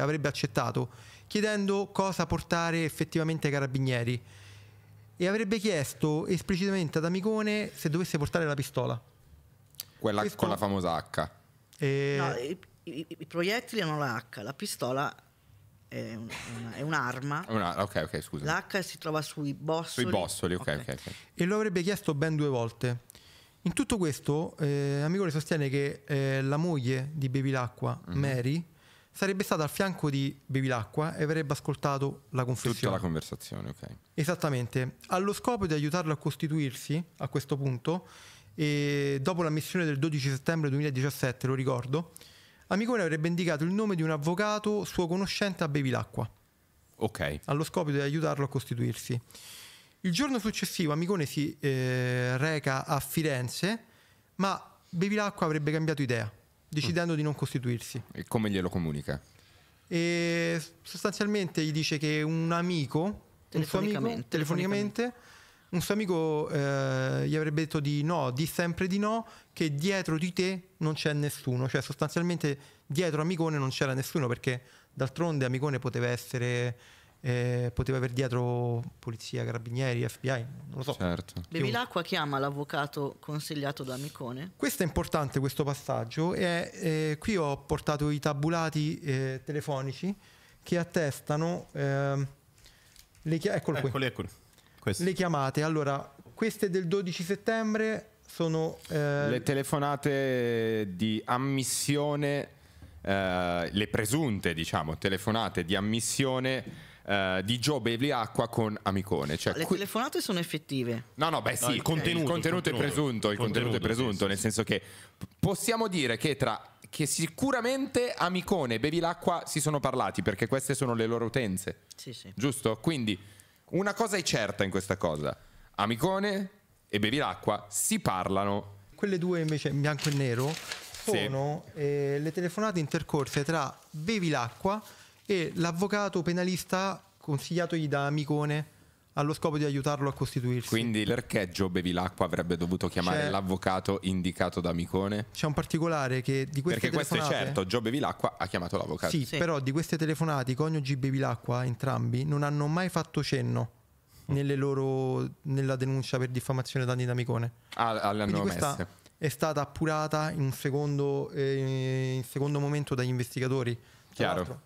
avrebbe accettato chiedendo cosa portare effettivamente ai carabinieri e avrebbe chiesto esplicitamente ad Amicone se dovesse portare la pistola. Quella questo... con la famosa H. No, i, i, i proiettili hanno la H, la pistola è, un, una, è un'arma. Una, ok, ok, scusa. L'H si trova sui bossoli. Sui bossoli, okay, okay. ok, E lo avrebbe chiesto ben due volte. In tutto questo, eh, Amicole sostiene che eh, la moglie di Bevilacqua, mm-hmm. Mary, sarebbe stata al fianco di Bevilacqua e avrebbe ascoltato la confessione. Tutta la conversazione, ok. Esattamente. Allo scopo di aiutarlo a costituirsi a questo punto, e dopo la missione del 12 settembre 2017, lo ricordo, Amicone avrebbe indicato il nome di un avvocato suo conoscente a Bevilacqua. Ok. Allo scopo di aiutarlo a costituirsi. Il giorno successivo Amicone si eh, reca a Firenze, ma Bevilacqua avrebbe cambiato idea, decidendo mm. di non costituirsi. E come glielo comunica? E sostanzialmente gli dice che un amico, un suo amico, telefonicamente, telefonicamente un suo amico eh, gli avrebbe detto di no, di sempre di no, che dietro di te non c'è nessuno, cioè sostanzialmente dietro Amicone non c'era nessuno perché d'altronde Amicone poteva essere... Eh, poteva aver dietro polizia, carabinieri, FBI, non lo so. Certo. Bevilacqua chiama l'avvocato consigliato da Amicone. Questo è importante, questo passaggio. E, eh, qui ho portato i tabulati eh, telefonici che attestano... Ehm, le chi- eccolo eccoli, qui. Eccoli. Queste. Le chiamate, allora, queste del 12 settembre sono... Eh... Le telefonate di ammissione, eh, le presunte, diciamo, telefonate di ammissione... Uh, di Joe Bevilacqua con Amicone. Cioè, le telefonate sono effettive. No, no, beh, sì, no, il, contenuto, il, contenuto, il, contenuto, è presunto. Il contenuto, è presunto, sì, nel sì. senso che possiamo dire che, tra, che sicuramente Amicone e Bevilacqua si sono parlati perché queste sono le loro utenze. Sì, sì. Giusto? Quindi una cosa è certa in questa cosa. Amicone e Bevi l'acqua si parlano. Quelle due invece in bianco e nero sono sì. eh, le telefonate intercorse tra Bevi l'acqua e l'avvocato penalista consigliatogli da Amicone allo scopo di aiutarlo a costituirsi. Quindi perché Gio Bevilacqua avrebbe dovuto chiamare c'è, l'avvocato indicato da Micone? C'è un particolare che di queste Perché questo è certo, Gio Bevilacqua ha chiamato l'avvocato. Sì, sì, però di queste telefonate i coniugi Bevilacqua, entrambi, non hanno mai fatto cenno loro, nella denuncia per diffamazione danni da Micone. Ah, le hanno messe. È stata appurata in un secondo, eh, in secondo momento dagli investigatori. Chiaro. L'altro.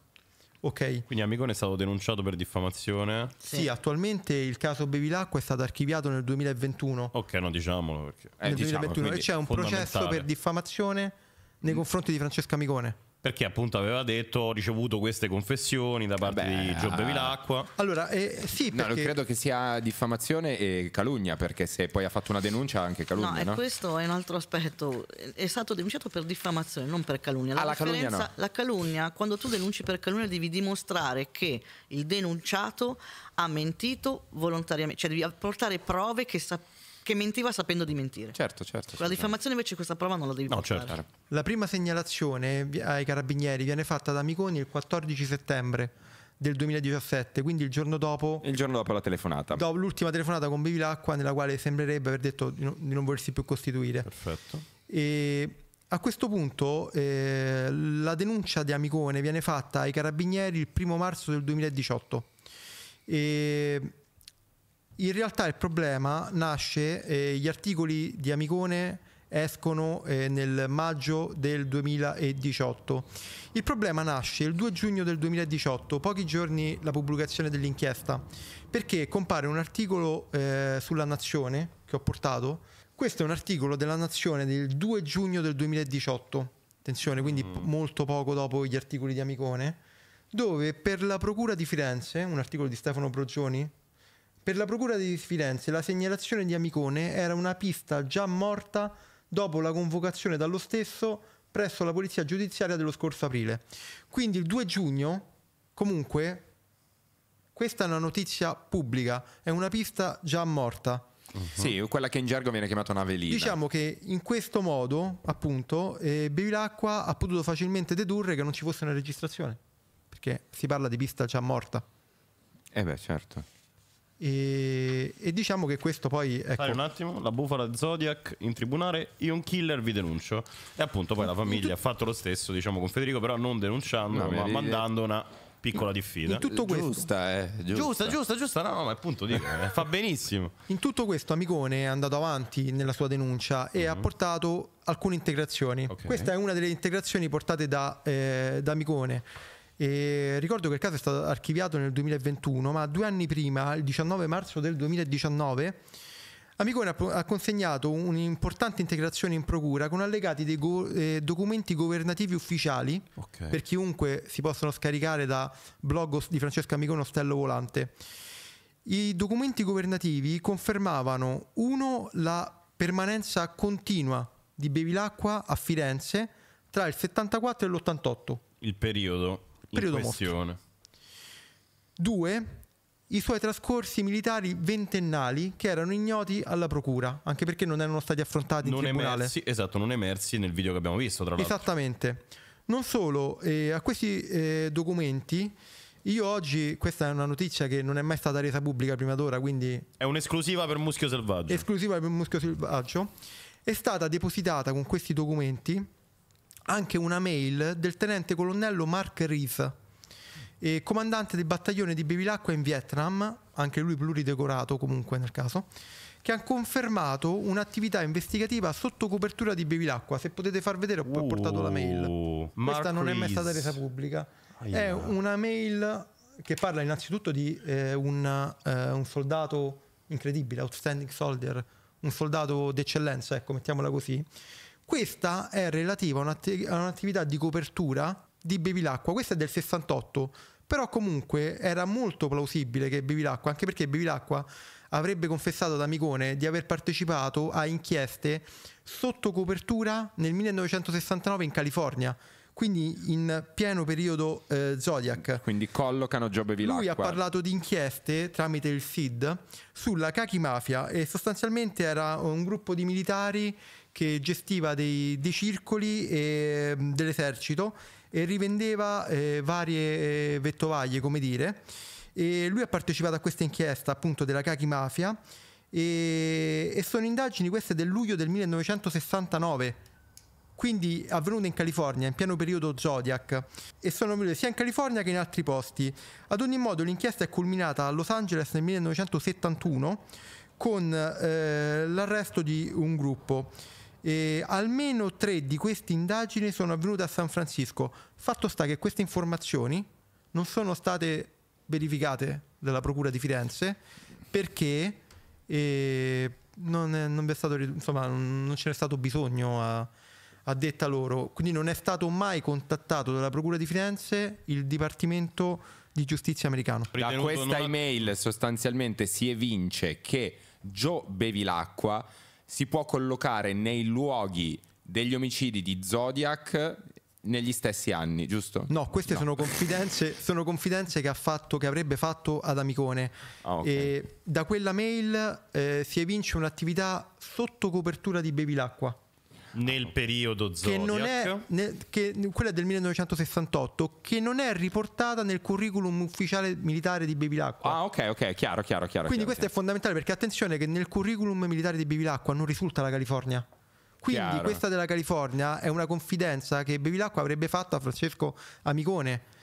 Ok. Quindi Amicone è stato denunciato per diffamazione? Sì, sì attualmente il caso Bevilacqua è stato archiviato nel 2021. Ok, no, diciamolo perché... Eh, nel diciamo, 2021 e c'è un processo per diffamazione nei mm. confronti di Francesca Amicone perché appunto aveva detto ho ricevuto queste confessioni da parte eh Beh, di Giobbe ah. Vilacqua. Allora, eh, sì, perché... credo che sia diffamazione e calunnia, perché se poi ha fatto una denuncia anche calunnia, no? no? E questo è un altro aspetto, è stato denunciato per diffamazione, non per calunnia. La, ah, la calunnia no. La calunnia, quando tu denunci per calunnia devi dimostrare che il denunciato ha mentito volontariamente, cioè devi portare prove che sappiamo che mentiva sapendo di mentire. Certo, certo. Con la diffamazione invece questa prova non la devi no, portare. Certo. certo. La prima segnalazione ai carabinieri viene fatta da Amiconi il 14 settembre del 2017, quindi il giorno dopo. Il giorno dopo la telefonata. Dopo l'ultima telefonata con Bevilacqua, nella quale sembrerebbe aver detto di non, di non volersi più costituire. Perfetto. E a questo punto eh, la denuncia di Amicone viene fatta ai carabinieri il primo marzo del 2018. E in realtà il problema nasce, eh, gli articoli di Amicone escono eh, nel maggio del 2018. Il problema nasce il 2 giugno del 2018, pochi giorni la pubblicazione dell'inchiesta, perché compare un articolo eh, sulla Nazione che ho portato. Questo è un articolo della Nazione del 2 giugno del 2018, attenzione, quindi mm. molto poco dopo gli articoli di Amicone, dove per la Procura di Firenze, un articolo di Stefano Progioni, per la Procura di Firenze la segnalazione di Amicone era una pista già morta dopo la convocazione dallo stesso presso la Polizia Giudiziaria dello scorso aprile. Quindi il 2 giugno, comunque, questa è una notizia pubblica, è una pista già morta. Uh-huh. Sì, quella che in gergo viene chiamata una velina. Diciamo che in questo modo, appunto, eh, Bevilacqua ha potuto facilmente dedurre che non ci fosse una registrazione, perché si parla di pista già morta. Eh beh, certo. E, e, diciamo che questo poi ecco. Dai, un attimo, la bufala Zodiac in tribunale, io un killer vi denuncio e appunto poi la famiglia ha fatto lo stesso diciamo con Federico però non denunciando no, ma devi... mandando una piccola diffida in tutto questo, giusta, eh, giusta. giusta, giusta, giusta no, no ma appunto dico, eh, fa benissimo in tutto questo Amicone è andato avanti nella sua denuncia e mm-hmm. ha mhm. portato alcune integrazioni okay. questa è una delle integrazioni portate da, eh, da Amicone e ricordo che il caso è stato archiviato nel 2021, ma due anni prima, il 19 marzo del 2019, Amicone ha consegnato un'importante integrazione in procura con allegati dei go- eh, documenti governativi ufficiali okay. per chiunque si possono scaricare da blog di Francesco Amicone Ostello Volante. I documenti governativi confermavano 1. la permanenza continua di Bevilacqua a Firenze tra il 74 e l'88. Il periodo periodo questione. Due, i suoi trascorsi militari ventennali che erano ignoti alla procura, anche perché non erano stati affrontati non in tribunale. Emersi, esatto, non emersi nel video che abbiamo visto, tra l'altro. Esattamente. Non solo, eh, a questi eh, documenti io oggi, questa è una notizia che non è mai stata resa pubblica prima d'ora, quindi... È un'esclusiva per Muschio Selvaggio. Esclusiva per Muschio Selvaggio. È stata depositata con questi documenti anche una mail del tenente colonnello Mark Reef, eh, comandante del battaglione di Bevilacqua in Vietnam, anche lui pluridecorato comunque nel caso, che ha confermato un'attività investigativa sotto copertura di Bevilacqua. Se potete far vedere, ho poi uh, portato la mail. Mark Questa non è mai stata resa pubblica. Ah, È una mail che parla innanzitutto di eh, un, eh, un soldato incredibile, outstanding soldier, un soldato d'eccellenza, ecco, mettiamola così questa è relativa a, un'attiv- a un'attività di copertura di Bevilacqua, questa è del 68, però comunque era molto plausibile che Bevilacqua, anche perché Bevilacqua avrebbe confessato ad Amicone di aver partecipato a inchieste sotto copertura nel 1969 in California, quindi in pieno periodo eh, Zodiac. Quindi collocano Giobbe Vilacqua. Lui ha parlato di inchieste tramite il SID sulla Kaki Mafia e sostanzialmente era un gruppo di militari che gestiva dei, dei circoli e, mm, dell'esercito e rivendeva eh, varie eh, vettovaglie, come dire. E lui ha partecipato a questa inchiesta appunto della Kaki Mafia e, e sono indagini queste del luglio del 1969 quindi avvenuta in California in pieno periodo Zodiac e sono venute sia in California che in altri posti. Ad ogni modo l'inchiesta è culminata a Los Angeles nel 1971 con eh, l'arresto di un gruppo. E eh, almeno tre di queste indagini sono avvenute a San Francisco. Fatto sta che queste informazioni non sono state verificate dalla Procura di Firenze perché eh, non, è, non, è stato, insomma, non, ce n'è stato bisogno a, a detta loro. Quindi non è stato mai contattato dalla Procura di Firenze il Dipartimento di giustizia americano. Da questa email sostanzialmente si evince che Joe Bevilacqua si può collocare nei luoghi degli omicidi di Zodiac negli stessi anni, giusto? No, queste no. Sono, confidenze, sono, confidenze, che, fatto, che avrebbe fatto ad Amicone. Ah, okay. da quella mail eh, si evince un'attività sotto copertura di Bevilacqua nel ah, periodo Zodiac. Che non è, ne, che, quella del 1968, che non è riportata nel curriculum ufficiale militare di Bevilacqua. Ah, ok, ok, chiaro, chiaro, chiaro. Quindi questo è fondamentale perché attenzione che nel curriculum militare di Bevilacqua non risulta la California. Quindi chiaro. questa della California è una confidenza che Bevilacqua avrebbe fatto a Francesco Amicone.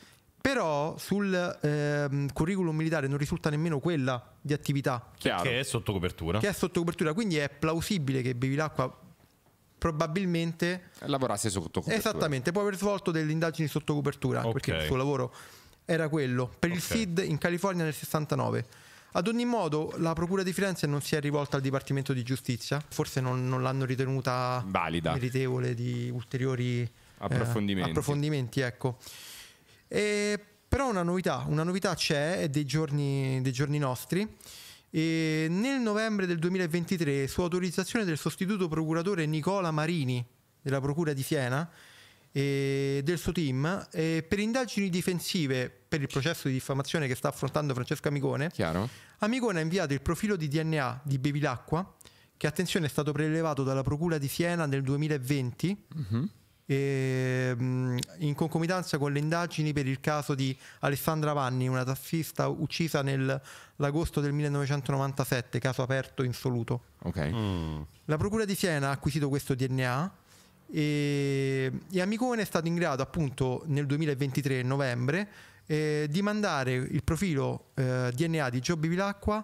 Però sul eh, curriculum militare non risulta nemmeno quella di attività. Chiaro. Che è sotto copertura. Che è sotto copertura, quindi è plausibile che Bevilacqua probabilmente lavorasse sotto copertura. Esattamente, può aver svolto delle indagini sotto copertura, okay. perché il suo lavoro era quello, per okay. il SID in California nel 69. Ad ogni modo, la Procura di Firenze non si è rivolta al Dipartimento di Giustizia, forse non, non l'hanno ritenuta valida, meritevole di ulteriori eh, approfondimenti. Eh, approfondimenti ecco. e, però una novità, una novità c'è, è dei giorni, dei giorni nostri e nel novembre del 2023, su autorizzazione del sostituto procuratore Nicola Marini della Procura di Siena e del suo team, per indagini difensive per il processo di diffamazione che sta affrontando Francesco Amicone, Chiaro. Amicone ha inviato il profilo di DNA di Bevilacqua, che attenzione è stato prelevato dalla Procura di Siena nel 2020. Mm-hmm Ehm, in concomitanza con le indagini per il caso di Alessandra Vanni, una tassista uccisa nell'agosto del 1997, caso aperto insoluto. Okay. Mm. La Procura di Siena ha acquisito questo DNA e, ehm, e Amicone è stato in grado appunto nel 2023, novembre, eh, di mandare il profilo eh, DNA di Gio Bivilacqua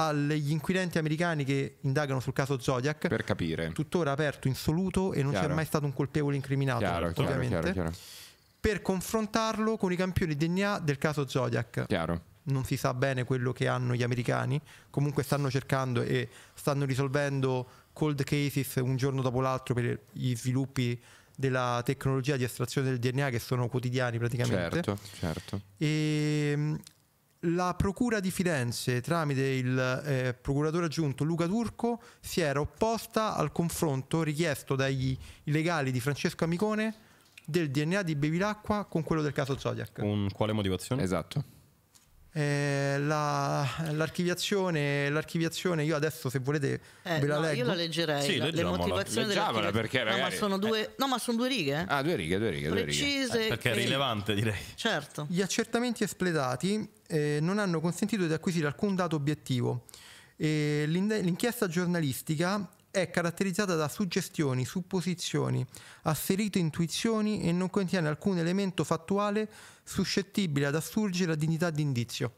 agli inquirenti americani che indagano sul caso Zodiac. Per capire. Tuttora aperto, insoluto e non chiaro. c'è mai stato un colpevole incriminato, chiaro, ovviamente. Chiaro, per confrontarlo con i campioni DNA del caso Zodiac. Chiaro. Non si sa bene quello che hanno gli americani, comunque stanno cercando e stanno risolvendo cold cases un giorno dopo l'altro per gli sviluppi della tecnologia di estrazione del DNA che sono quotidiani praticamente. Certo, certo. E ehm, la Procura di Firenze, tramite il eh, procuratore aggiunto Luca Turco, si era opposta al confronto richiesto dagli legali di Francesco Amicone del DNA di Bevilacqua con quello del caso Zodiac. Con quale motivazione? Esatto. Eh, la, l'archiviazione, l'archiviazione, io adesso se volete eh, ve la no, leggo. Io la leggerei. Sì, la, le motivazioni della perché magari... no, ma sono eh. due, eh. no, ma sono due righe. Eh. Ah, due righe, due righe. Precise. Due eh, perché è rilevante, direi. Certo. Gli accertamenti espletati non hanno consentito di acquisire alcun dato obiettivo. E l'inchiesta giornalistica è caratterizzata da suggestioni, supposizioni, asserite intuizioni e non contiene alcun elemento fattuale suscettibile ad assurgere la dignità di indizio.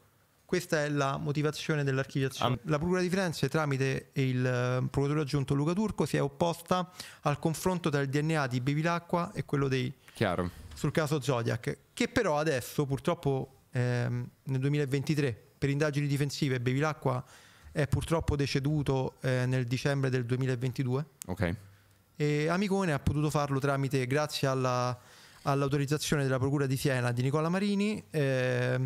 Questa è la motivazione dell'archiviazione. La Procura di Firenze, tramite il eh, procuratore aggiunto Luca Turco, si è opposta al confronto tra il DNA di Bevilacqua e quello dei... Chiaro. Sul caso Zodiac, che però adesso, purtroppo, ehm, nel 2023, per indagini difensive, Bevilacqua è purtroppo deceduto eh, nel dicembre del 2022. Ok. E Amicone ha potuto farlo tramite, grazie alla, all'autorizzazione della Procura di Siena di Nicola Marini, eh,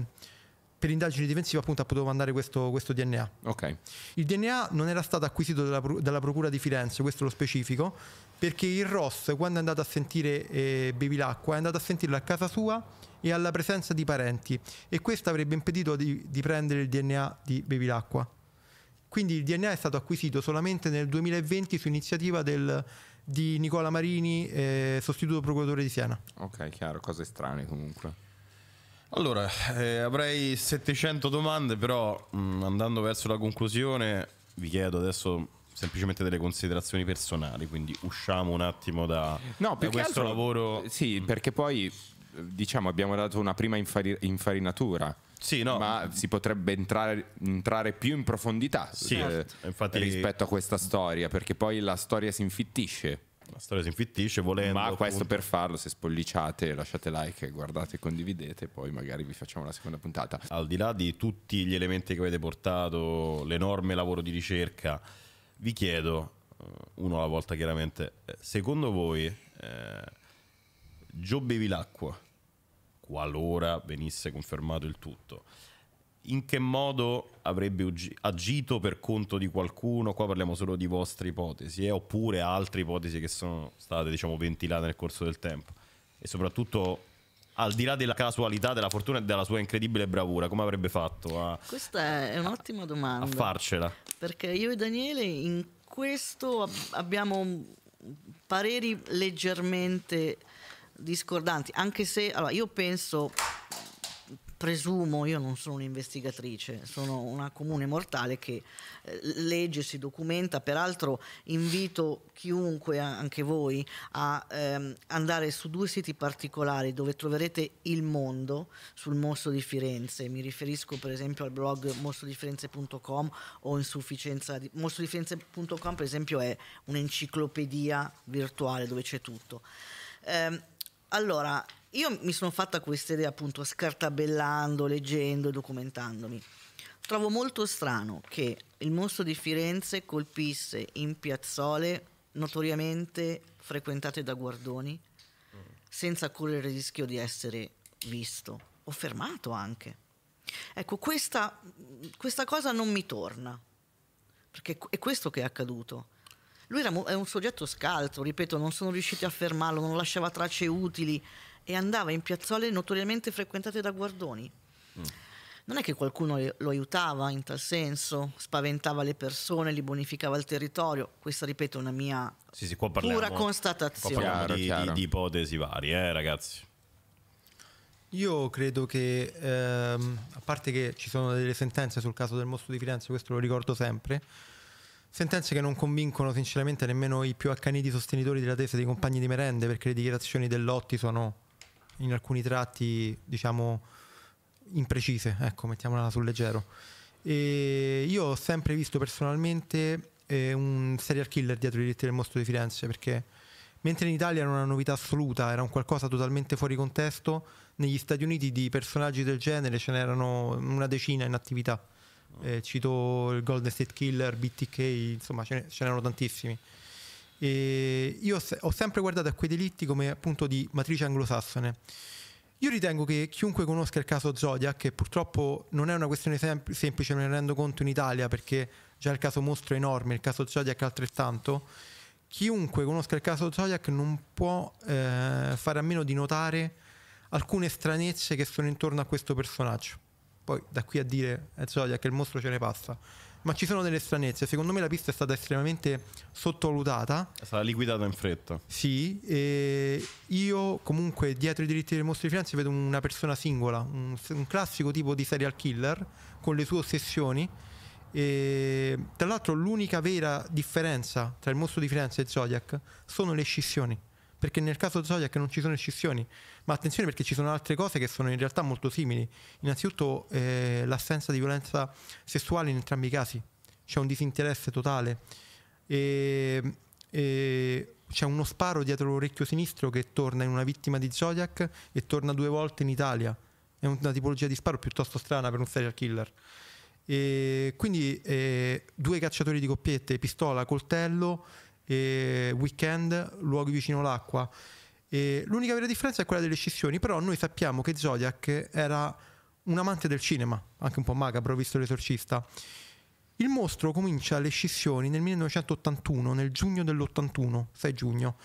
per indagini difensive appunto ha potuto mandare questo, questo DNA. Ok. Il DNA non era stato acquisito dalla, dalla, Procura di Firenze, questo lo specifico, perché il Ross quando è andato a sentire eh, Bevilacqua è andato a sentirlo a casa sua e alla presenza di parenti e questo avrebbe impedito di, di prendere il DNA di Bevilacqua. Quindi il DNA è stato acquisito solamente nel 2020 su iniziativa del, di Nicola Marini, eh, sostituto procuratore di Siena. Ok, chiaro, cose strane comunque. Allora, eh, avrei 700 domande, però mh, mm, andando verso la conclusione vi chiedo adesso semplicemente delle considerazioni personali, quindi usciamo un attimo da, no, da questo altro, lavoro. Sì, perché poi eh, diciamo abbiamo dato una prima infari- infarinatura sì, no. ma si potrebbe entrare, entrare, più in profondità sì, eh, certo. infatti... rispetto a questa storia, perché poi la storia si infittisce. La storia si infittisce volendo. Ma questo per farlo, se spolliciate, lasciate like, guardate, e condividete, poi magari vi facciamo la seconda puntata. Al di là di tutti gli elementi che avete portato, l'enorme lavoro di ricerca, vi chiedo, eh, uno alla volta chiaramente, eh, secondo voi eh, Gio bevi l'acqua? qualora venisse confermato il tutto, in che modo avrebbe agito per conto di qualcuno? Qua parliamo solo di vostre ipotesi, eh, oppure altre ipotesi che sono state diciamo, ventilate nel corso del tempo. E soprattutto, al di là della casualità, della fortuna e della sua incredibile bravura, come avrebbe fatto a... Questa è un'ottima domanda. A farcela. Perché io e Daniele in questo abbiamo pareri leggermente discordanti, anche se allora, io penso, presumo, io non sono un'investigatrice, sono una comune mortale che eh, legge, si documenta, peraltro invito chiunque, anche voi, a ehm, andare su due siti particolari dove troverete il mondo sul Mosso di Firenze, mi riferisco per esempio al blog mossodifirenze.com o insufficienza di... mossodifirenze.com per esempio è un'enciclopedia virtuale dove c'è tutto. Eh, allora, io mi sono fatta questa idea appunto scartabellando, leggendo e documentandomi. Trovo molto strano che il mostro di Firenze colpisse in piazzole notoriamente frequentate da guardoni mm. senza correre il rischio di essere visto o fermato anche. Ecco, questa, questa cosa non mi torna, perché è questo che è accaduto. Lui era è un soggetto scaltro, ripeto, non sono riusciti a fermarlo, non lasciava tracce utili e andava in piazzole notoriamente frequentate da guardoni. Mm. Non è che qualcuno lo aiutava in tal senso, spaventava le persone, li bonificava il territorio. Questa, ripeto, è una mia sì, sì, parliamo, pura constatazione. Chiaro, di, chiaro. Di, di, ipotesi varie, eh, ragazzi. Io credo che, ehm, a parte che ci sono delle sentenze sul caso del mostro di Firenze, questo lo ricordo sempre, Sentenze che non convincono sinceramente nemmeno i più accaniti sostenitori della tesi dei compagni di merende, perché le dichiarazioni dell'Otti sono in alcuni tratti, diciamo, imprecise, ecco, mettiamola sul leggero. E io ho sempre visto personalmente eh, un serial killer dietro i diritti del mostro di Firenze, perché mentre in Italia era una novità assoluta, era un qualcosa totalmente fuori contesto, negli Stati Uniti di personaggi del genere ce n'erano una decina in attività eh, cito il Golden State Killer, BTK, insomma ce, n'erano tantissimi. E io ho sempre guardato a quei delitti come appunto di matrice anglosassone. Io ritengo che chiunque conosca il caso Zodiac, che purtroppo non è una questione sem- semplice, me ne rendo conto in Italia perché già il caso Mostro è enorme, il caso Zodiac altrettanto, chiunque conosca il caso Zodiac non può eh, fare a meno di notare alcune stranezze che sono intorno a questo personaggio. Poi da qui a dire eh, Zodiac che il mostro ce ne passa. Ma ci sono delle stranezze. Secondo me la pista è stata estremamente sottovalutata. È stata liquidata in fretta. Sì, e io comunque dietro i diritti del mostro di Firenze vedo una persona singola, un, un classico tipo di serial killer con le sue ossessioni. E, tra l'altro l'unica vera differenza tra il mostro di Firenze e Zodiac sono le scissioni perché nel caso di Zodiac non ci sono escissioni, ma attenzione perché ci sono altre cose che sono in realtà molto simili. Innanzitutto eh, l'assenza di violenza sessuale in entrambi i casi, c'è un disinteresse totale e, e c'è uno sparo dietro l'orecchio sinistro che torna in una vittima di Zodiac e torna due volte in Italia. È una tipologia di sparo piuttosto strana per un serial killer. E quindi eh, due cacciatori di coppiette, pistola, coltello, weekend, luoghi vicino all'acqua. E l'unica vera differenza è quella delle scissioni, però noi sappiamo che Zodiac era un amante del cinema, anche un po' macabro visto l'esorcista. Il mostro comincia le scissioni nel 1981, nel giugno dell'81, 6 giugno,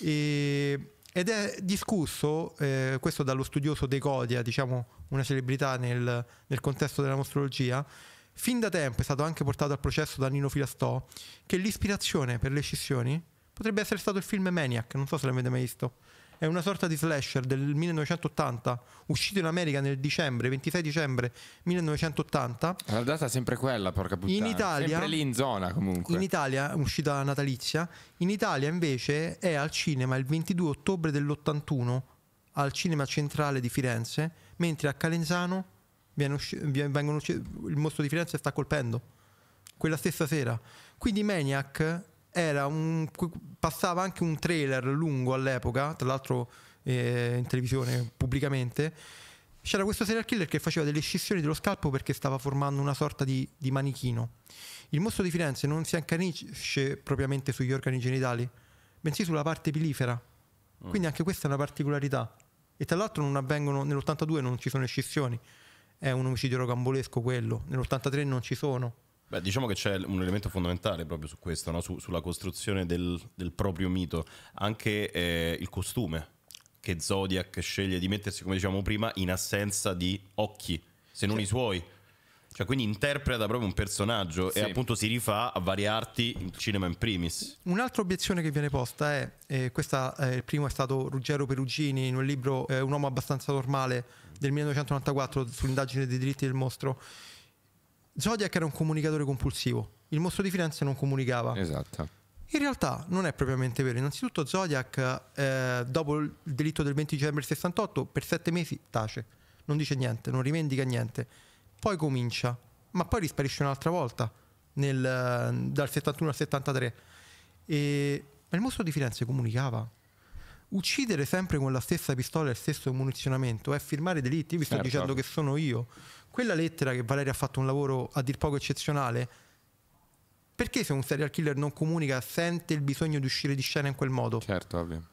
e, ed è discusso, eh, questo dallo studioso De Godia, diciamo una celebrità nel, nel contesto della mostrologia, Fin da tempo è stato anche portato al processo da Nino Filastò che l'ispirazione per le scissioni potrebbe essere stato il film Maniac, non so se l'avete mai visto. È una sorta di slasher del 1980, uscito in America nel dicembre, 26 dicembre 1980. La data è sempre quella, porca puttana. In Italia, sempre lì in zona comunque. In Italia, uscita natalizia. In Italia invece è al cinema il 22 ottobre dell'81 al Cinema Centrale di Firenze, mentre a Calenzano usci- usci- il mostro di Firenze sta colpendo quella stessa sera. Quindi Maniac un, passava anche un trailer lungo all'epoca, tra l'altro eh, in televisione pubblicamente. C'era questo serial killer che faceva delle scissioni dello scalpo perché stava formando una sorta di, di manichino. Il mostro di Firenze non si accanisce propriamente sugli organi genitali, bensì sulla parte pilifera. Mm. Quindi anche questa è una particolarità. E tra l'altro non avvengono, nell'82 non ci sono escissioni è un omicidio rocambolesco quello, nell'83 non ci sono. Beh, diciamo che c'è un elemento fondamentale proprio su questo, no? su, sulla costruzione del, del, proprio mito, anche eh, il costume che Zodiac sceglie di mettersi, come dicevamo prima, in assenza di occhi, se non sì. i suoi. Cioè, quindi interpreta proprio un personaggio sì. e appunto si rifà a varie arti, il cinema in primis. Un'altra obiezione che viene posta è, eh, questa, eh, il primo è stato Ruggero Perugini in un libro eh, Un uomo abbastanza normale del 1994 sull'indagine dei diritti del mostro. Zodiac era un comunicatore compulsivo, il mostro di Firenze non comunicava. Esatto. In realtà non è propriamente vero. Innanzitutto Zodiac, eh, dopo il delitto del 20 dicembre 68, per sette mesi tace, non dice niente, non rivendica niente poi comincia, ma poi risparisce un'altra volta, nel, dal 71 al 73. E, ma il mostro di Firenze comunicava. Uccidere sempre con la stessa pistola e il stesso munizionamento è firmare delitti. Io vi sto certo. dicendo che sono io. Quella lettera che Valeria ha fatto un lavoro a dir poco eccezionale. Perché se un serial killer non comunica sente il bisogno di uscire di scena in quel modo? Certo, ovvio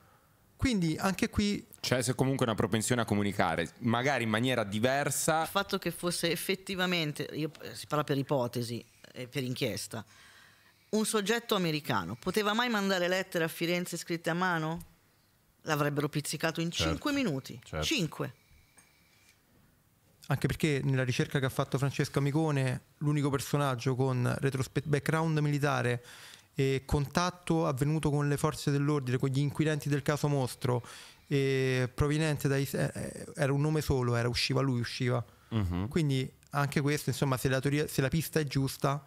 quindi anche qui... Cioè comunque una propensione a comunicare, magari in maniera diversa... Il fatto che fosse effettivamente, io, eh, si parla per ipotesi, eh, per inchiesta, un soggetto americano poteva mai mandare lettere a Firenze scritte a mano? L'avrebbero pizzicato in certo, 5 minuti. Certo. 5. Anche perché nella ricerca che ha fatto Francesco Amicone, l'unico personaggio con retrospe- background militare eh, contatto avvenuto con le forze dell'ordine, con gli inquirenti del caso Mostro, eh, proveniente da... Eh, era un nome solo, era usciva lui, usciva. Uh-huh. Quindi anche questo, insomma, se la, teoria, se la pista è giusta,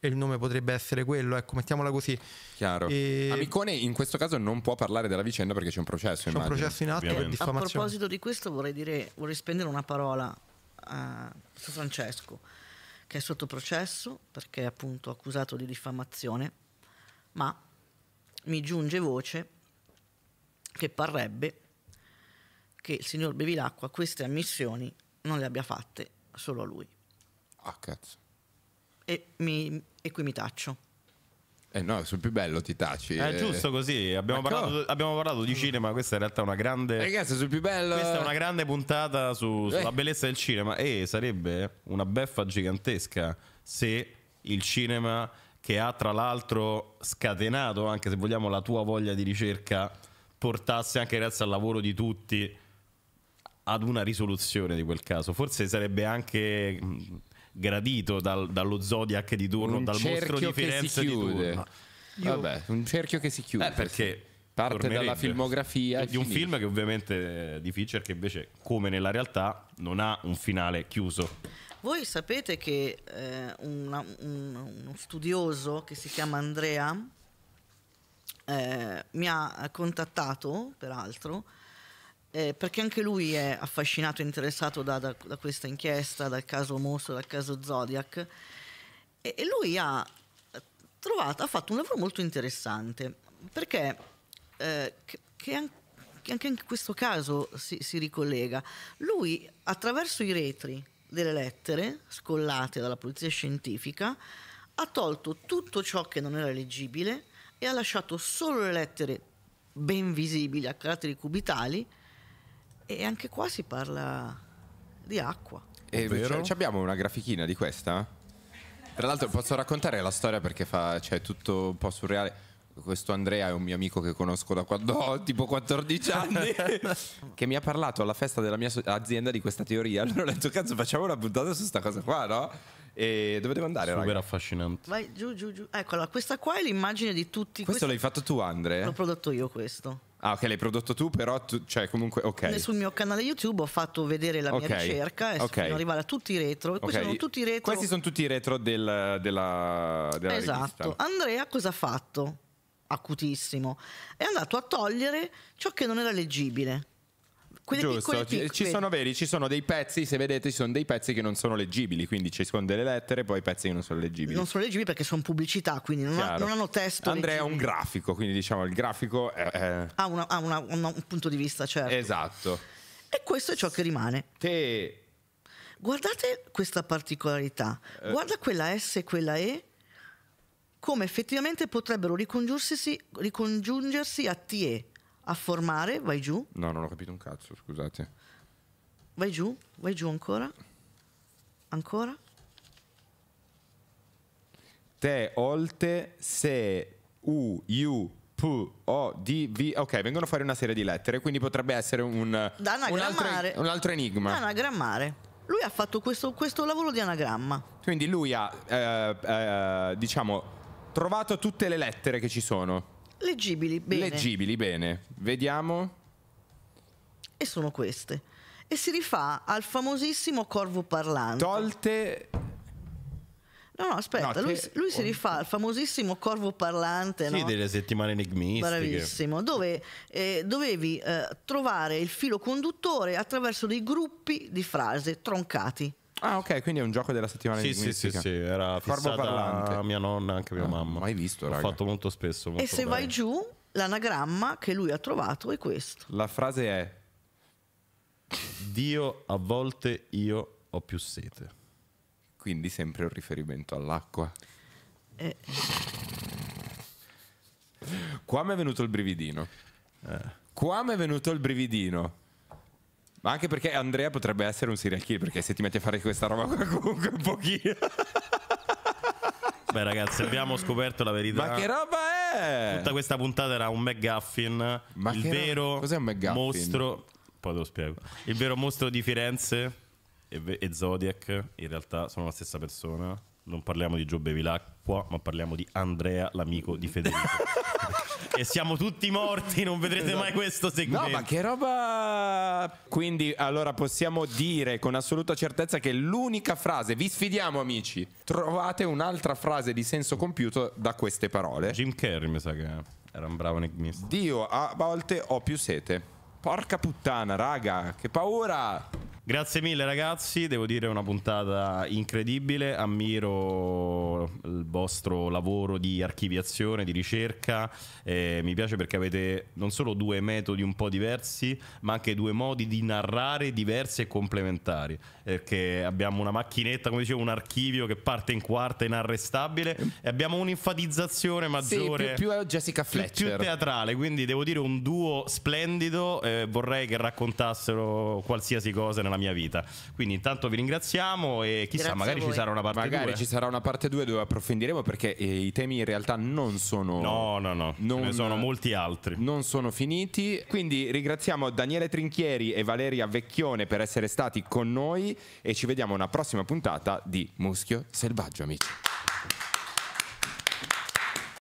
e il nome potrebbe essere quello, ecco, mettiamola così. Chiaro. E... Amicone in questo caso non può parlare della vicenda perché c'è un processo, c'è immagino. un processo in atto Ovviamente. per diffamazione. A proposito di questo vorrei, dire, vorrei spendere una parola a Francesco, che è sotto processo perché è appunto accusato di diffamazione ma mi giunge voce che parrebbe che il signor Bevilacqua queste ammissioni non le abbia fatte solo lui. Ah, cazzo. E, mi, e qui mi taccio. Eh no, sul più bello ti taci. È eh, eh, giusto così, abbiamo parlato, abbiamo parlato, di mm. cinema, questa in realtà è una grande... Ragazzi, sul più bello... Questa è una grande puntata su, sulla eh. bellezza del cinema e sarebbe una beffa gigantesca se il cinema che ha tra l'altro scatenato, anche se vogliamo, la tua voglia di ricerca, portasse anche grazie al lavoro di tutti ad una risoluzione di quel caso. Forse sarebbe anche mm, gradito dal, dallo Zodiac di turno, un dal mostro di Firenze di turno. Io... Vabbè, un cerchio che si chiude. Eh, perché parte dalla filmografia di un finisce. film che ovviamente di Fischer che invece come nella realtà non ha un finale chiuso voi sapete che eh, una, un, uno studioso che si chiama Andrea eh, mi ha contattato, peraltro, eh, perché anche lui è affascinato e interessato da, da, da, questa inchiesta, dal caso Mosso, dal caso Zodiac, e, e lui ha, trovato, ha fatto un lavoro molto interessante, perché eh, che, che anche in questo caso si, si ricollega. Lui attraverso i retri delle lettere scollate dalla polizia scientifica, ha tolto tutto ciò che non era leggibile e ha lasciato solo le lettere ben visibili a caratteri cubitali e anche qua si parla di acqua. E eh, vero? C- abbiamo una grafichina di questa? Tra l'altro posso raccontare la storia perché fa, cioè, tutto un po' surreale questo Andrea è un mio amico che conosco da quando ho tipo 14 anni, che mi ha parlato alla festa della mia azienda di questa teoria. Allora ho detto, cazzo, facciamo una puntata su questa cosa qua, no? E dove devo andare? Super raga? affascinante. Vai giù, giù, giù. Eccola, questa qua è l'immagine di tutti. Questo, questo... l'hai fatto tu, Andrea? L'ho prodotto io questo. Ah, ok, l'hai prodotto tu, però tu, cioè comunque ok. Sul mio canale YouTube ho fatto vedere la mia ricerca e okay. sono arrivata a tutti i retro. Okay. Questi sono tutti i retro. Questi sono tutti i retro del, della, della Esatto. Rivista. Andrea cosa ha fatto? acutissimo, è andato a togliere ciò che non era leggibile. Quelle Giusto, piccole, Ci, sono, veri, ci sono dei pezzi, se vedete, ci sono dei pezzi che non sono leggibili, quindi ci sono delle lettere, poi pezzi che non sono leggibili. Non sono leggibili perché sono pubblicità, quindi non, ha, non hanno testo. Andrea leggibile. ha un grafico, quindi diciamo il grafico è, è... ha, una, ha una, una, un punto di vista, certo. Esatto. E questo è ciò che rimane. Te... Guardate questa particolarità, eh. guarda quella S e quella E come effettivamente potrebbero ricongiungersi a TE, a formare, vai giù. No, non ho capito un cazzo, scusate. Vai giù, vai giù ancora. Ancora. Te, olte, se, u, iu, P, O, D, V. Ok, vengono fuori una serie di lettere, quindi potrebbe essere un, un, altro, un altro, enigma. anagrammare. Lui ha fatto questo, questo lavoro di anagramma. Quindi lui ha, eh, eh, diciamo, trovato tutte le lettere che ci sono. Leggibili, bene. Leggibili, bene. Vediamo. E sono queste. E si rifà al famosissimo corvo parlante. Tolte No, no, aspetta, no, lui, che... lui, si rifà al famosissimo corvo parlante. Sì, no? delle settimane enigmistiche. Bravissimo, dove eh, dovevi eh, trovare il filo conduttore attraverso dei gruppi di frasi troncati. Ah, ok, quindi è un gioco della settimana sì, Sì, sì, sì, era fissata mia nonna, anche mia ah, mamma. Mai visto, L'ho raga. fatto molto spesso. Molto e se bello. vai giù, l'anagramma che lui ha trovato è questo. La frase è... Dio, a volte io ho più sete. Quindi sempre un riferimento all'acqua. Eh. Qua mi è venuto il brividino. Eh. Qua mi è venuto il brividino. Ma anche perché Andrea potrebbe essere un serial killer, perché se ti metti a fare questa roba qua comunque un pochino... Beh ragazzi abbiamo scoperto la verità Ma che roba è? Tutta questa puntata era un McGuffin Ma Il vero Cos'è un McGuffin? mostro Poi te lo spiego Il vero mostro di Firenze e, e Zodiac In realtà sono la stessa persona Non parliamo di Giobbe Vilacqua Ma parliamo di Andrea l'amico di Federico e siamo tutti morti, non vedrete mai esatto. questo segmento. No, ma che roba! Quindi allora possiamo dire con assoluta certezza che l'unica frase, vi sfidiamo amici, trovate un'altra frase di senso compiuto da queste parole. Jim Carrey mi sa che era un bravo enigmista. Dio, a volte ho più sete. Porca puttana, raga, che paura! Grazie mille ragazzi, devo dire una puntata incredibile, ammiro il vostro lavoro di archiviazione, di ricerca, eh, mi piace perché avete non solo due metodi un po' diversi, ma anche due modi di narrare diversi e complementari, perché abbiamo una macchinetta, come dicevo, un archivio che parte in quarta inarrestabile e abbiamo un'enfatizzazione maggiore, sì, più, più Jessica Fletcher, più, più, teatrale, quindi devo dire un duo splendido, eh, vorrei che raccontassero qualsiasi cosa nella mia vita. Quindi intanto vi ringraziamo e chissà, Grazie magari ci sarà una parte 2. Magari due. ci sarà una parte 2 dove approfondiremo perché eh, i temi in realtà non sono... No, no, no, non, ce ne sono molti altri. Non sono finiti. Quindi ringraziamo Daniele Trinchieri e Valeria Vecchione per essere stati con noi e ci vediamo a una prossima puntata di Muschio Selvaggio, amici.